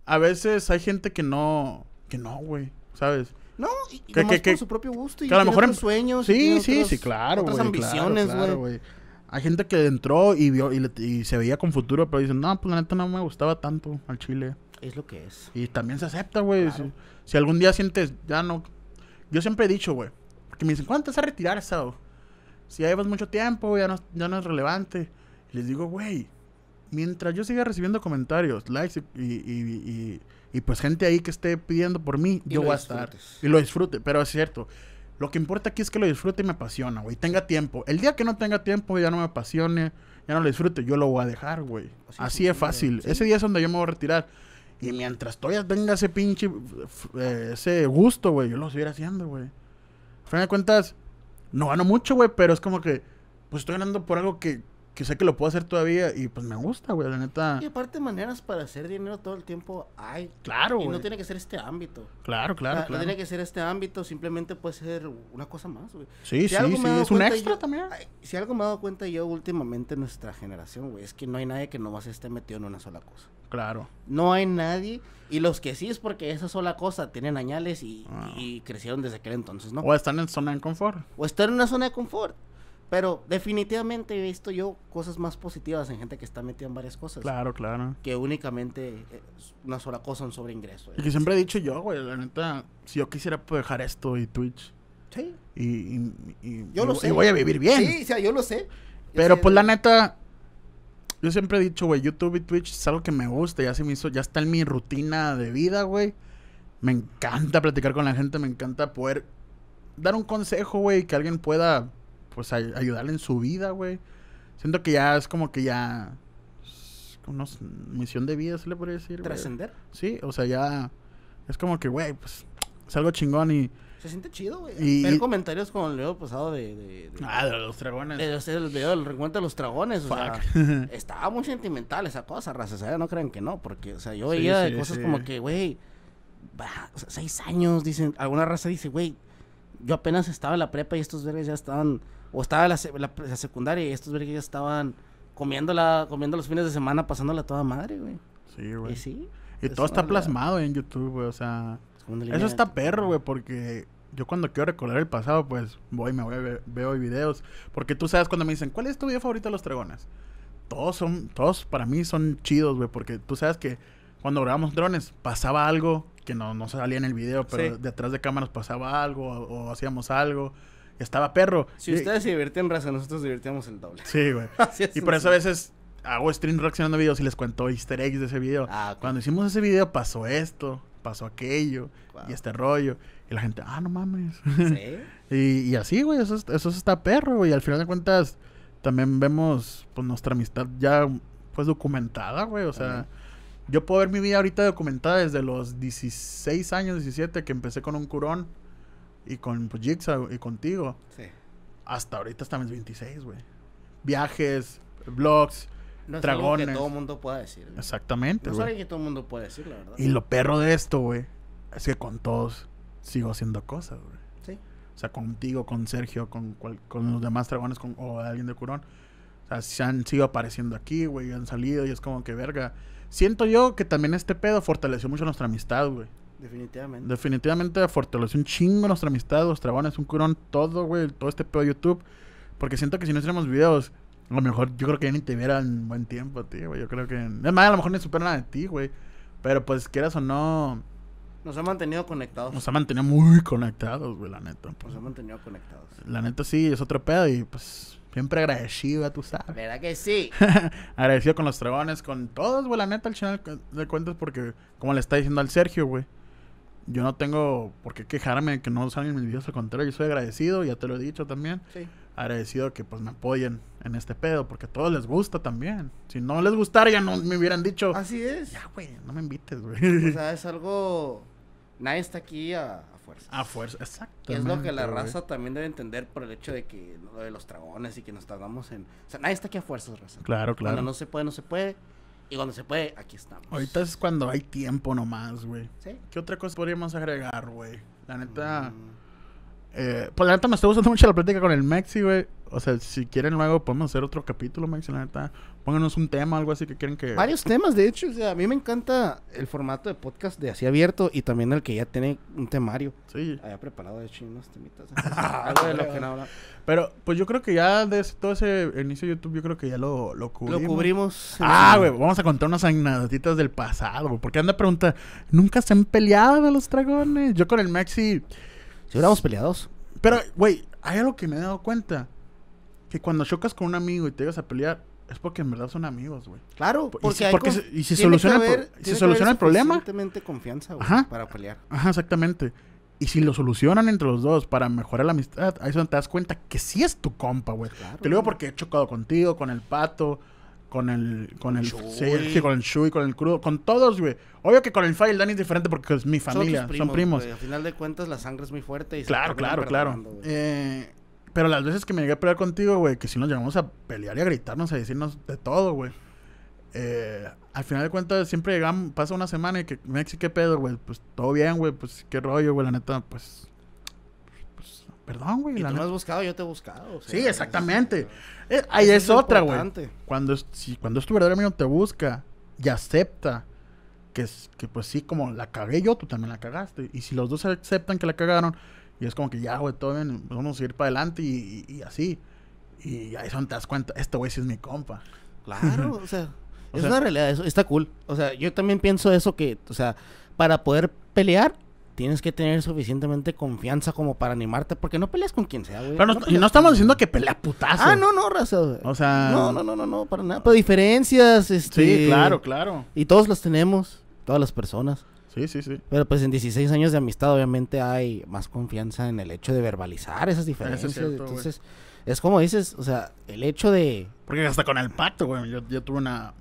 a veces hay gente que no. Que no, güey. ¿Sabes? No, y, que, nomás su propio gusto y que a lo mejor otros en... sueños. Sí, sí, sí, claro, güey. ambiciones, güey. hay gente que entró y vio y se veía con futuro, pero dicen, no, pues la neta no me gustaba tanto al chile. Es lo que es. Y también se acepta, güey. Si, algún día sientes, ya no. Yo siempre he dicho, güey, porque me dicen, ¿cuándo te vas a retirar, Sao? Si ya llevas mucho tiempo, ya no, ya no es relevante. Y les digo, güey, mientras yo siga recibiendo comentarios, likes y, y, pues gente ahí que esté pidiendo por mí, yo voy a estar. Y lo disfrute, pero es cierto. Lo que importa aquí es que lo disfrute y me apasiona, güey. Tenga tiempo. El día que no tenga tiempo, ya no me apasione, ya no lo disfrute, yo lo voy a dejar, güey. Así, es, fácil. Ese día es donde yo me voy a retirar. Y mientras todavía tenga ese pinche, eh, ese gusto, güey, yo lo seguiré haciendo, güey. A fin de cuentas, no gano mucho, güey, pero es como que, pues estoy ganando por algo que, sé que lo puedo hacer todavía y pues me gusta, güey, la neta. Y aparte maneras para hacer dinero todo el tiempo hay. Claro, güey. Y no tiene que ser este ámbito. Claro, claro, ah, No tiene que ser este ámbito, simplemente puede ser una cosa más, güey. Sí, si sí, algo sí, es un extra también. si algo me he dado cuenta yo últimamente en nuestra generación, güey, es que no hay nadie que no más esté metido en una sola cosa. Claro. No hay nadie. Y los que sí es porque esa sola cosa, tienen añales ah. y, crecieron desde aquel entonces, ¿no? O están en zona de confort. O están en una zona de confort. Pero definitivamente he visto yo cosas más positivas en gente que está metida en varias cosas. Claro, claro. Que únicamente eh, una sola cosa, un sobreingreso. Y siempre he dicho yo, güey, la neta, si yo quisiera dejar esto y Twitch. Sí. Y, y, voy a vivir bien. Sí, o yo lo sé. pero pues la neta, yo siempre he dicho, güey, YouTube y Twitch es algo que me gusta, ya se me hizo, ya está en mi rutina de vida, güey. Me encanta platicar con la gente, me encanta poder dar un consejo, güey, que alguien pueda, pues, ayudarle en su vida, güey. Siento que ya es como que ya, misión de vida, se le podría decir. Trascender. Sí, o sea, ya es como que, güey, pues, es algo chingón y se siente chido, güey. Ver comentarios con el video pasado de, de, Ah, de los dragones. el video del recuento de los dragones. O estaba muy sentimental esa cosa, raza. O sea, no crean que no, porque, o sea, yo veía cosas como que, güey, seis años, dicen. Alguna raza dice, güey, yo apenas estaba en la prepa y estos vergas ya estaban. O estaba en la, secundaria y estos vergas ya estaban comiéndola, comiendo los fines de semana, pasándola toda madre, güey. Sí, güey. Y sí. Y todo está plasmado en YouTube, güey. O sea, eso está perro, güey, porque yo cuando quiero recordar el pasado, pues voy, me voy, veo videos. Porque tú sabes cuando me dicen, ¿cuál es tu video favorito de los dragones? Todos son, todos para mí son chidos, güey, porque tú sabes que cuando grabamos drones pasaba algo que no, salía en el video, pero detrás de cámaras pasaba algo o, hacíamos algo. Estaba perro. Si ustedes se divierten nosotros divertíamos el doble. Sí, güey. y por eso a veces hago stream reaccionando a videos y les cuento easter eggs de ese video. Ah, cuando hicimos ese video pasó esto pasó aquello y este rollo. Y la gente, ah, no mames. y, así, güey, eso, eso está perro, Y al final de cuentas, también vemos pues nuestra amistad ya pues documentada, güey. O sea, yo puedo ver mi vida ahorita documentada desde los 16 años, 17, que empecé con un curón y con pues, Jigsaw y contigo. Hasta ahorita estamos 26, güey. Viajes, Vlogs no es dragones. que todo el mundo pueda decir. Exactamente. No es que todo el mundo puede decir, la verdad. Y lo perro de esto, güey, es que con todos sigo haciendo cosas, güey. Sí. O sea, contigo, con Sergio, con, con los demás dragones con, o alguien de Curón. O sea, se han sido apareciendo aquí, güey, han salido y es como que verga. Siento yo que también este pedo fortaleció mucho nuestra amistad, güey. Definitivamente. Definitivamente fortaleció un chingo nuestra amistad, los dragones, un curón, todo, güey, todo este pedo de YouTube. Porque siento que si no tenemos videos, a lo mejor yo creo que ni te vieran buen tiempo, tío, güey. Yo creo que. Es más, a lo mejor ni superan a ti, güey. Pero pues quieras o no. Nos ha mantenido conectados. Nos ha mantenido muy conectados, güey, la neta. Pues. Nos ha mantenido conectados. La neta sí, es otro pedo y pues siempre agradecido, tú sabes. ¿Verdad que sí? agradecido con los dragones, con todos, güey, la neta, al final de cuentas, porque como le está diciendo al Sergio, güey, yo no tengo por qué quejarme que no salen mis videos, al contrario, yo soy agradecido, ya te lo he dicho también. Sí agradecido que pues me apoyen en este pedo, porque a todos les gusta también. Si no les gustara ya no me hubieran dicho. Así es. Ya, güey, no me invites, güey. O sea, es algo... Nadie está aquí a, fuerza. A fuerza, exacto. Es lo que la raza también debe entender por el hecho de que lo de los dragones y que nos tardamos en... O sea, nadie está aquí a fuerzas, raza. Claro, claro. Cuando no se puede, no se puede. Y cuando se puede, aquí estamos. Ahorita es cuando hay tiempo nomás, güey. Sí. ¿Qué otra cosa podríamos agregar, güey? La neta... Mm. Eh, Pues la neta me está gustando mucho la plática con el Maxi, güey. O sea, si quieren luego podemos hacer otro capítulo, Maxi, la neta. Pónganos un tema, algo así que quieren que... Varios temas, de hecho. O sea, a mí me encanta el formato de podcast de así abierto y también el que ya tiene un temario. Sí. Había preparado, de hecho, unas temitas. algo de lo que no Pero, pues yo creo que ya desde todo ese inicio de YouTube, yo creo que ya lo, lo cubrimos. Lo cubrimos. Ah, güey, vamos a contar unas anécdotas del pasado, Porque anda pregunta, ¿nunca se han peleado los dragones? Yo con el Maxi... Si hubiéramos peleados. Pero, güey, hay algo que me he dado cuenta. Que cuando chocas con un amigo y te llegas a pelear, es porque en verdad son amigos, güey. Claro, porque, hay se, y soluciona, se soluciona el problema. confianza, para pelear. Ajá, exactamente. Y si lo solucionan entre los dos para mejorar la amistad, ahí es donde te das cuenta que sí es tu compa, güey. te lo digo porque he chocado contigo, con el pato, con el con el, sí, con el Shui, con el crudo, con todos, güey. Obvio que con el File Dani es diferente porque es mi familia, son, primos, a Al final de cuentas la sangre es muy fuerte y Claro, claro, claro. Eh, pero las veces que me llegué a pelear contigo, güey, que si nos llegamos a pelear y a gritarnos, a decirnos de todo, güey. Eh, al final de cuentas siempre llegamos, pasa una semana y que, Mexi, ¿qué pedo, güey? Pues todo bien, güey, pues qué rollo, güey, la neta, pues Perdón, güey. Y la tú no has buscado, yo te he buscado. sí, exactamente. Eh, ahí es, otra, güey. Cuando, es, si, cuando es tu verdadero amigo, te busca y acepta que, que, pues sí, como la cagué yo, tú también la cagaste. Y si los dos aceptan que la cagaron, y es como que ya, güey, todo bien, vamos a ir para adelante y, así. Y ahí son te das cuenta, este güey sí es mi compa. Claro, o sea, es una realidad, está cool. O sea, yo también pienso eso que, o sea, para poder pelear tienes que tener suficientemente confianza como para animarte, porque no peleas con quien sea, güey. Pero no, estamos diciendo que pelea putazo. Ah, no, no, raza, O sea. No, no, no, no, no, para nada. Pero diferencias, este. Sí, claro, claro. Y todos las tenemos, todas las personas. Sí, sí, sí. Pero pues en 16 años de amistad, obviamente hay más confianza en el hecho de verbalizar esas diferencias. Entonces. es como dices, o sea, el hecho de. Porque hasta con el pacto, güey. Yo, tuve una.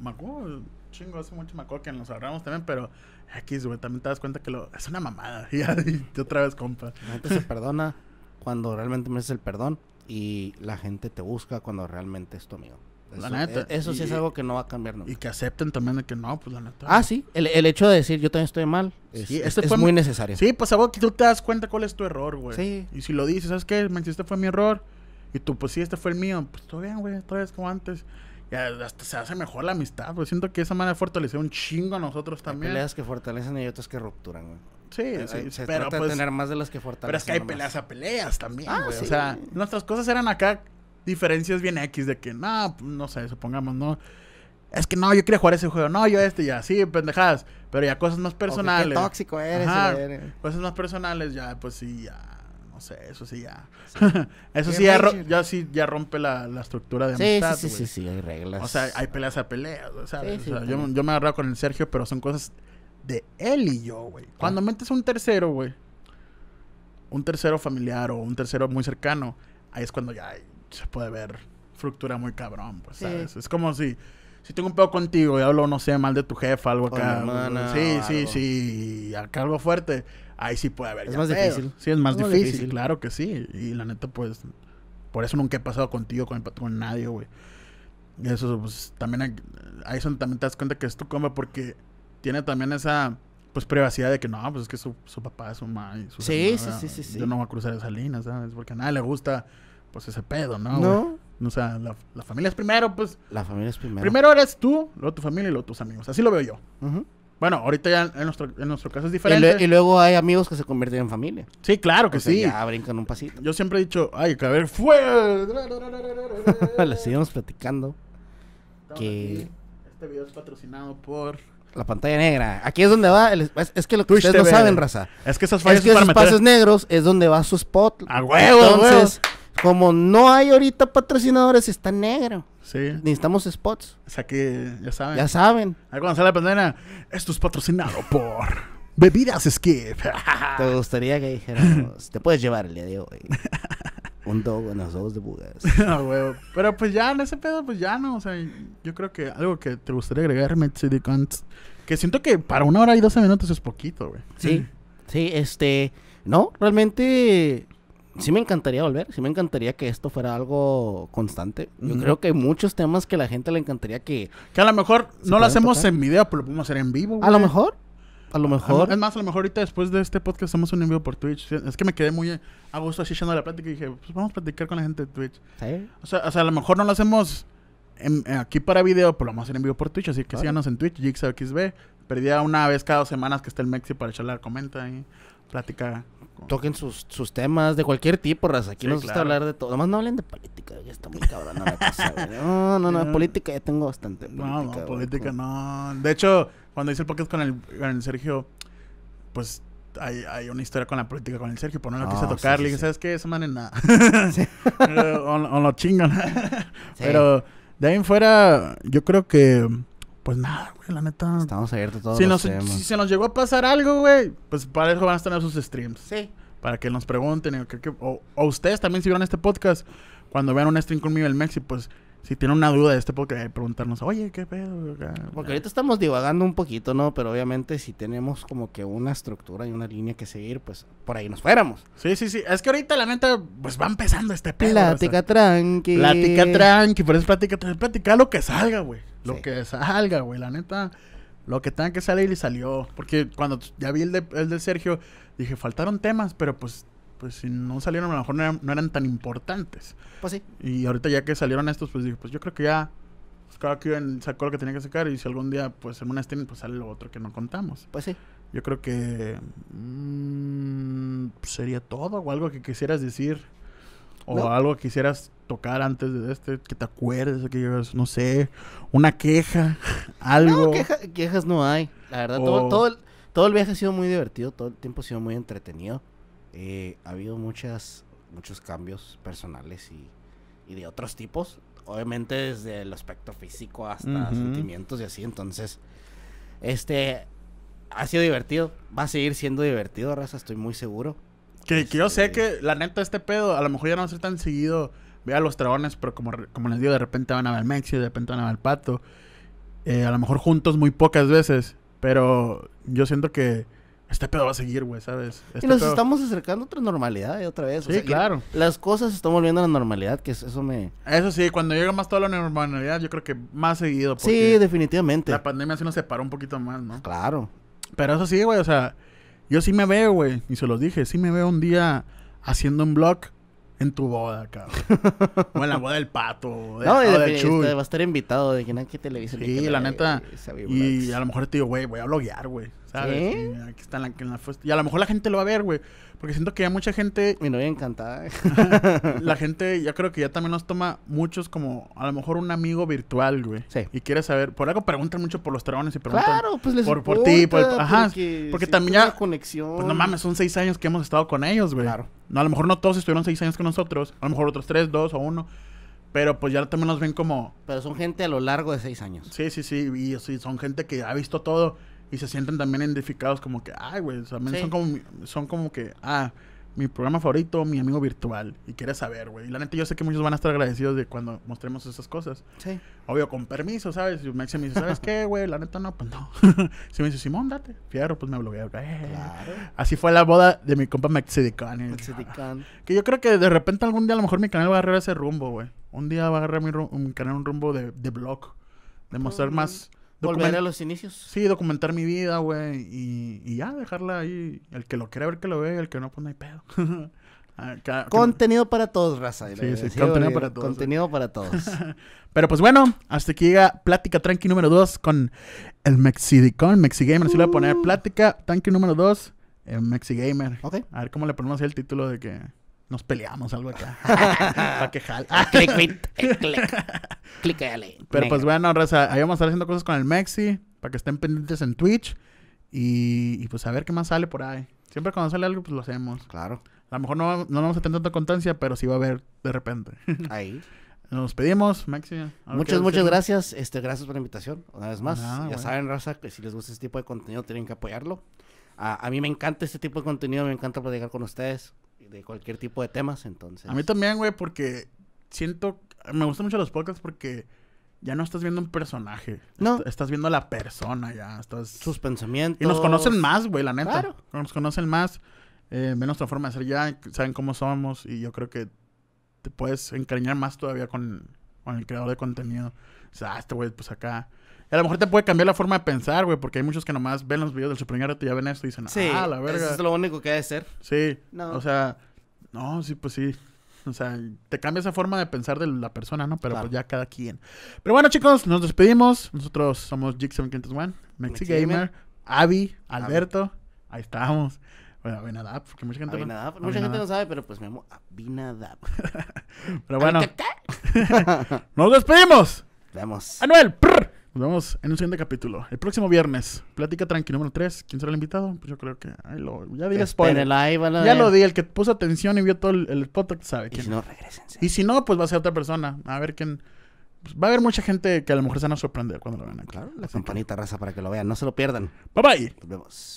chingo, hace mucho me acuerdo que nos agarramos también, pero aquí güey, también te das cuenta que lo, es una mamada. Y, otra vez, compa. La gente se perdona cuando realmente mereces el perdón y la gente te busca cuando realmente es tu amigo. la neta. Eh, eso sí es algo que no va a cambiar Y que acepten también de que no, pues la neta. Ah, sí. El, hecho de decir yo también estoy mal es, este muy necesario. Sí, pues vos... que tú te das cuenta cuál es tu error, güey. Sí. Y si lo dices, ¿sabes qué? Me este fue mi error. Y tú, pues sí, este fue el mío. Pues todo bien, güey, Todavía es como antes hasta se hace mejor la amistad, pues siento que esa manera fortalece un chingo a nosotros también. Hay peleas que fortalecen y otras que rupturan, Sí, eh, eh, se trata de pues tener más de las que fortalecen. Pero es que hay peleas a peleas también, ah, O sea, nuestras cosas eran acá diferencias bien X de que, no, no sé, supongamos, no. Es que no, yo quería jugar ese juego, no, yo este ya, sí, pendejadas, pero ya cosas más personales. tóxico eres, eres, Cosas más personales ya, pues sí, ya no sé, eso sí ya. eso sí ya, ya, rompe la, estructura de amistad. Sí, sí, sí, sí, hay reglas. O sea, hay peleas a peleas, O sea, yo, yo, me agarrado con el Sergio, pero son cosas de él y yo, güey. Ah. Cuando metes un tercero, güey, un tercero familiar o un tercero muy cercano, ahí es cuando ya se puede ver fructura muy cabrón, pues, ¿sabes? Es como si si tengo un pedo contigo y hablo, no sé, mal de tu jefa, algo acá. sí, sí, sí, acá algo fuerte, ahí sí puede haber. Es más difícil. Sí, es más difícil, claro que sí. Y la neta, pues, por eso nunca he pasado contigo, con, con nadie, güey. Eso, pues, también, hay, ahí también te das cuenta que es tu compa porque tiene también esa pues privacidad de que no, pues es que su, su papá, su mamá y su sí, sí, sí, sí, sí, Yo no voy a cruzar esa línea, ¿sabes? Porque a nadie le gusta pues ese pedo, ¿no? No. O sea, la, familia es primero, pues. La familia es primero. Primero eres tú, luego tu familia y luego tus amigos. Así lo veo yo. Bueno, ahorita ya en nuestro, en nuestro caso es diferente. Y, luego hay amigos que se convierten en familia. Sí, claro que o sea, sí. Ya brincan un pasito. Yo siempre he dicho, ay, que a ver, fue. Le seguimos platicando. que. Este video es patrocinado por. La pantalla negra. Aquí es donde va. Es, que lo que ustedes no saben, raza. Es que esos, es que negros es donde va su spot. A huevo, Entonces, a huevo como no hay ahorita patrocinadores, está negro. Sí. Necesitamos spots. O sea que ya saben. Ya saben. Ahí cuando sale la pandemia, esto es patrocinado por Bebidas Skip. Te gustaría que dijéramos, te puedes llevar el día de hoy. Un dog en los ojos de bugas. no, ah, güey. Pero pues ya, en ese pedo, pues ya no. O sea, yo creo que algo que te gustaría agregar, City Que siento que para una hora y doce minutos es poquito, güey. Sí. Sí, este. No, realmente sí me encantaría volver, sí me encantaría que esto fuera algo constante. Yo creo que hay muchos temas que a la gente le encantaría que... Que a lo mejor no lo hacemos en video, pero lo podemos hacer en vivo. A lo mejor. A lo mejor. Es más, a lo mejor ahorita después de este podcast hacemos un envío por Twitch. Es que me quedé muy a gusto así echando la plática y dije, pues vamos a platicar con la gente de Twitch. ¿Sí? O sea, o sea a lo mejor no lo hacemos eh, aquí para video, pero lo vamos a hacer en vivo por Twitch. Así que síganos en Twitch, JigsawXB. Perdía una vez cada dos semanas que está el Mexi para charlar, comenta y platica. Toquen sus, sus temas de cualquier tipo, raza. Aquí nos gusta hablar de todo. Nomás no hablen de política, ya está muy cabrón No, no, no, política ya tengo bastante. Política, no, no, política no. De hecho, cuando hice el podcast con el, Sergio, pues hay, hay, una historia con la política con el Sergio, por pues, no lo quise ah, tocar. le dije, ¿sabes qué? Esa man en nada. o, lo chingan. Pero de ahí en fuera, yo creo que pues nada, güey, la neta. Estamos abiertos todos si los nos, Si se nos llegó a pasar algo, güey, pues para eso van a tener sus streams. Sí. Para que nos pregunten, o, o, ustedes también si vieron este podcast, cuando vean un stream conmigo el Mexi, pues si tiene una duda de este podcast, preguntarnos, oye, ¿qué pedo? Porque ahorita estamos divagando un poquito, ¿no? Pero obviamente si tenemos como que una estructura y una línea que seguir, pues por ahí nos fuéramos. Sí, sí, sí. Es que ahorita la neta, pues va empezando este pedo. Plática tranqui. Plática tranqui, pero es plática tranqui. Plática lo que salga, güey. Lo que salga, güey. La neta, lo que tenga que salir y salió. Porque cuando ya vi el de, el de Sergio, dije, faltaron temas, pero pues pues si no salieron, a lo mejor no eran, no eran tan importantes. Pues sí. Y ahorita ya que salieron estos, pues dije, pues yo creo que ya pues cada quien sacó lo que tenía que sacar y si algún día pues en una tienen pues sale lo otro que no contamos. Pues sí. Yo creo que mm, pues, sería todo o algo que quisieras decir o algo que quisieras tocar antes de este, que te acuerdes, que llegas, no sé, una queja, algo. No, quejas no hay. La verdad, todo, todo, todo el viaje ha sido muy divertido, todo el tiempo ha sido muy entretenido. Eh, ha habido muchas, muchos cambios personales y, de otros tipos. Obviamente desde el aspecto físico hasta sentimientos y así. Entonces, este ha sido divertido. Va a seguir siendo divertido, raza, estoy muy seguro. Que, yo sé este, que la neta este pedo, a lo mejor ya no va a ser tan seguido ve los dragones, pero como, les digo, de repente van a ver Mexi, de repente van a ver Pato. Eh, a lo mejor juntos muy pocas veces, pero yo siento que este pedo va a seguir, güey, ¿sabes? y este nos estamos acercando a otra normalidad, y eh, otra vez. Sí, claro. Las cosas se están volviendo a la normalidad, que eso me... Eso sí, cuando llega más toda la normalidad, yo creo que más seguido. Sí, definitivamente. La pandemia sí nos separó un poquito más, ¿no? Claro. Pero eso sí, güey, o sea, yo sí me veo, güey, y se los dije, sí me veo un día haciendo un blog en tu boda, cabrón. o en la boda del pato. no, de, del chuy. Este, va a estar invitado de que nadie televisión. Sí, la, neta. y a lo mejor te digo, güey, voy a bloguear, güey. ¿Sabes? ¿Sí? Aquí está la, en la, Y a lo mejor la gente lo va a ver, güey. Porque siento que ya mucha gente. Mi novia encantada. la gente, ya creo que ya también nos toma muchos como a lo mejor un amigo virtual, güey. Sí. Y quiere saber. Por algo preguntan mucho por los dragones y preguntan. Claro, pues les Por, por ti, por. Ajá. Porque, también ya. Conexión. Pues no mames, son seis años que hemos estado con ellos, güey. Claro. No, a lo mejor no todos estuvieron seis años con nosotros. A lo mejor otros tres, dos o uno. Pero pues ya también nos ven como. Pero son gente a lo largo de seis años. Sí, sí, sí. Y sí, son gente que ha visto todo y se sienten también identificados como que, ay, güey, son, como, son como que, ah, mi programa favorito, mi amigo virtual, y quiere saber, güey. Y la neta, yo sé que muchos van a estar agradecidos de cuando mostremos esas cosas. Sí. Obvio, con permiso, ¿sabes? Y me dice, ¿sabes qué, güey? La neta, no, pues no. si me dice, Simón, date. Fierro, pues me bloquea. Eh. Así fue la boda de mi compa Maxi Mexican. Ah, que yo creo que de repente algún día a lo mejor mi canal va a agarrar ese rumbo, güey. Un día va a agarrar mi, mi canal un rumbo de, de blog. De mostrar más Volver a los inicios. Sí, documentar mi vida, güey. Y, ya, dejarla ahí. El que lo quiera ver, que lo ve. El que no, pues no hay pedo. Ah, contenido para todos, raza. Sí, sí, contenido para todos. Contenido eh. para todos. Pero pues bueno, hasta aquí llega Plática Tranqui número 2 con el Mexidicon, Mexigamer. Así le voy a poner uh. Plática Tranqui número 2, Mexigamer. Ok. A ver cómo le ponemos el título de que nos peleamos, algo acá. Para que jale. click, click, click. Pero pues bueno, Raza, ahí vamos a estar haciendo cosas con el Mexi. Para que estén pendientes en Twitch. Y, pues a ver qué más sale por ahí. Siempre cuando sale algo, pues lo hacemos. Claro. A lo mejor no, vamos a tener tanta constancia, pero sí va a haber de repente. Ahí. Nos pedimos, Maxi. Muchas, muchas gracias. Este, gracias por la invitación, una vez más. ya saben, Raza, que si les gusta este tipo de contenido, tienen que apoyarlo. A, a, mí me encanta este tipo de contenido, me encanta platicar con ustedes de cualquier tipo de temas, entonces. A mí también, güey, porque siento, me gustan mucho los podcasts porque ya no estás viendo un personaje. No. estás viendo a la persona ya. Estás... Sus pensamientos. Y nos conocen más, güey, la neta. Claro. Nos conocen más. Eh, ven nuestra forma de ser ya, saben cómo somos y yo creo que te puedes encariñar más todavía con, con el creador de contenido. O sea, ah, este güey, pues acá a lo mejor te puede cambiar la forma de pensar, güey, porque hay muchos que nomás ven los videos del Supreme y ya ven esto y dicen, sí, ah, la verga. Eso es lo único que debe ser. Sí. No. O sea, no, sí, pues sí. O sea, te cambia esa forma de pensar de la persona, ¿no? Pero pues ya cada quien. Pero bueno, chicos, nos despedimos. Nosotros somos jig Mexi MexiGamer, Avi, Alberto. Ahí estamos. Bueno, Abinadab, porque mucha gente, No, mucha gente no sabe, pero pues me llamo Abinadab. pero bueno. nos despedimos. Vemos. Anuel. Prr. Nos vemos en un siguiente capítulo. El próximo viernes, Plática Tranqui número 3. ¿Quién será el invitado? Pues yo creo que. Ya lo, ya di el spoiler. ya lo di. El que puso atención y vio todo el, el sabe quién. Y si no, regresense. Y si no, pues va a ser otra persona. A ver quién. Pues va a haber mucha gente que a lo mejor se van a sorprender cuando lo vean. Claro, la campanita raza para que lo vean. No se lo pierdan. Bye bye. Nos vemos.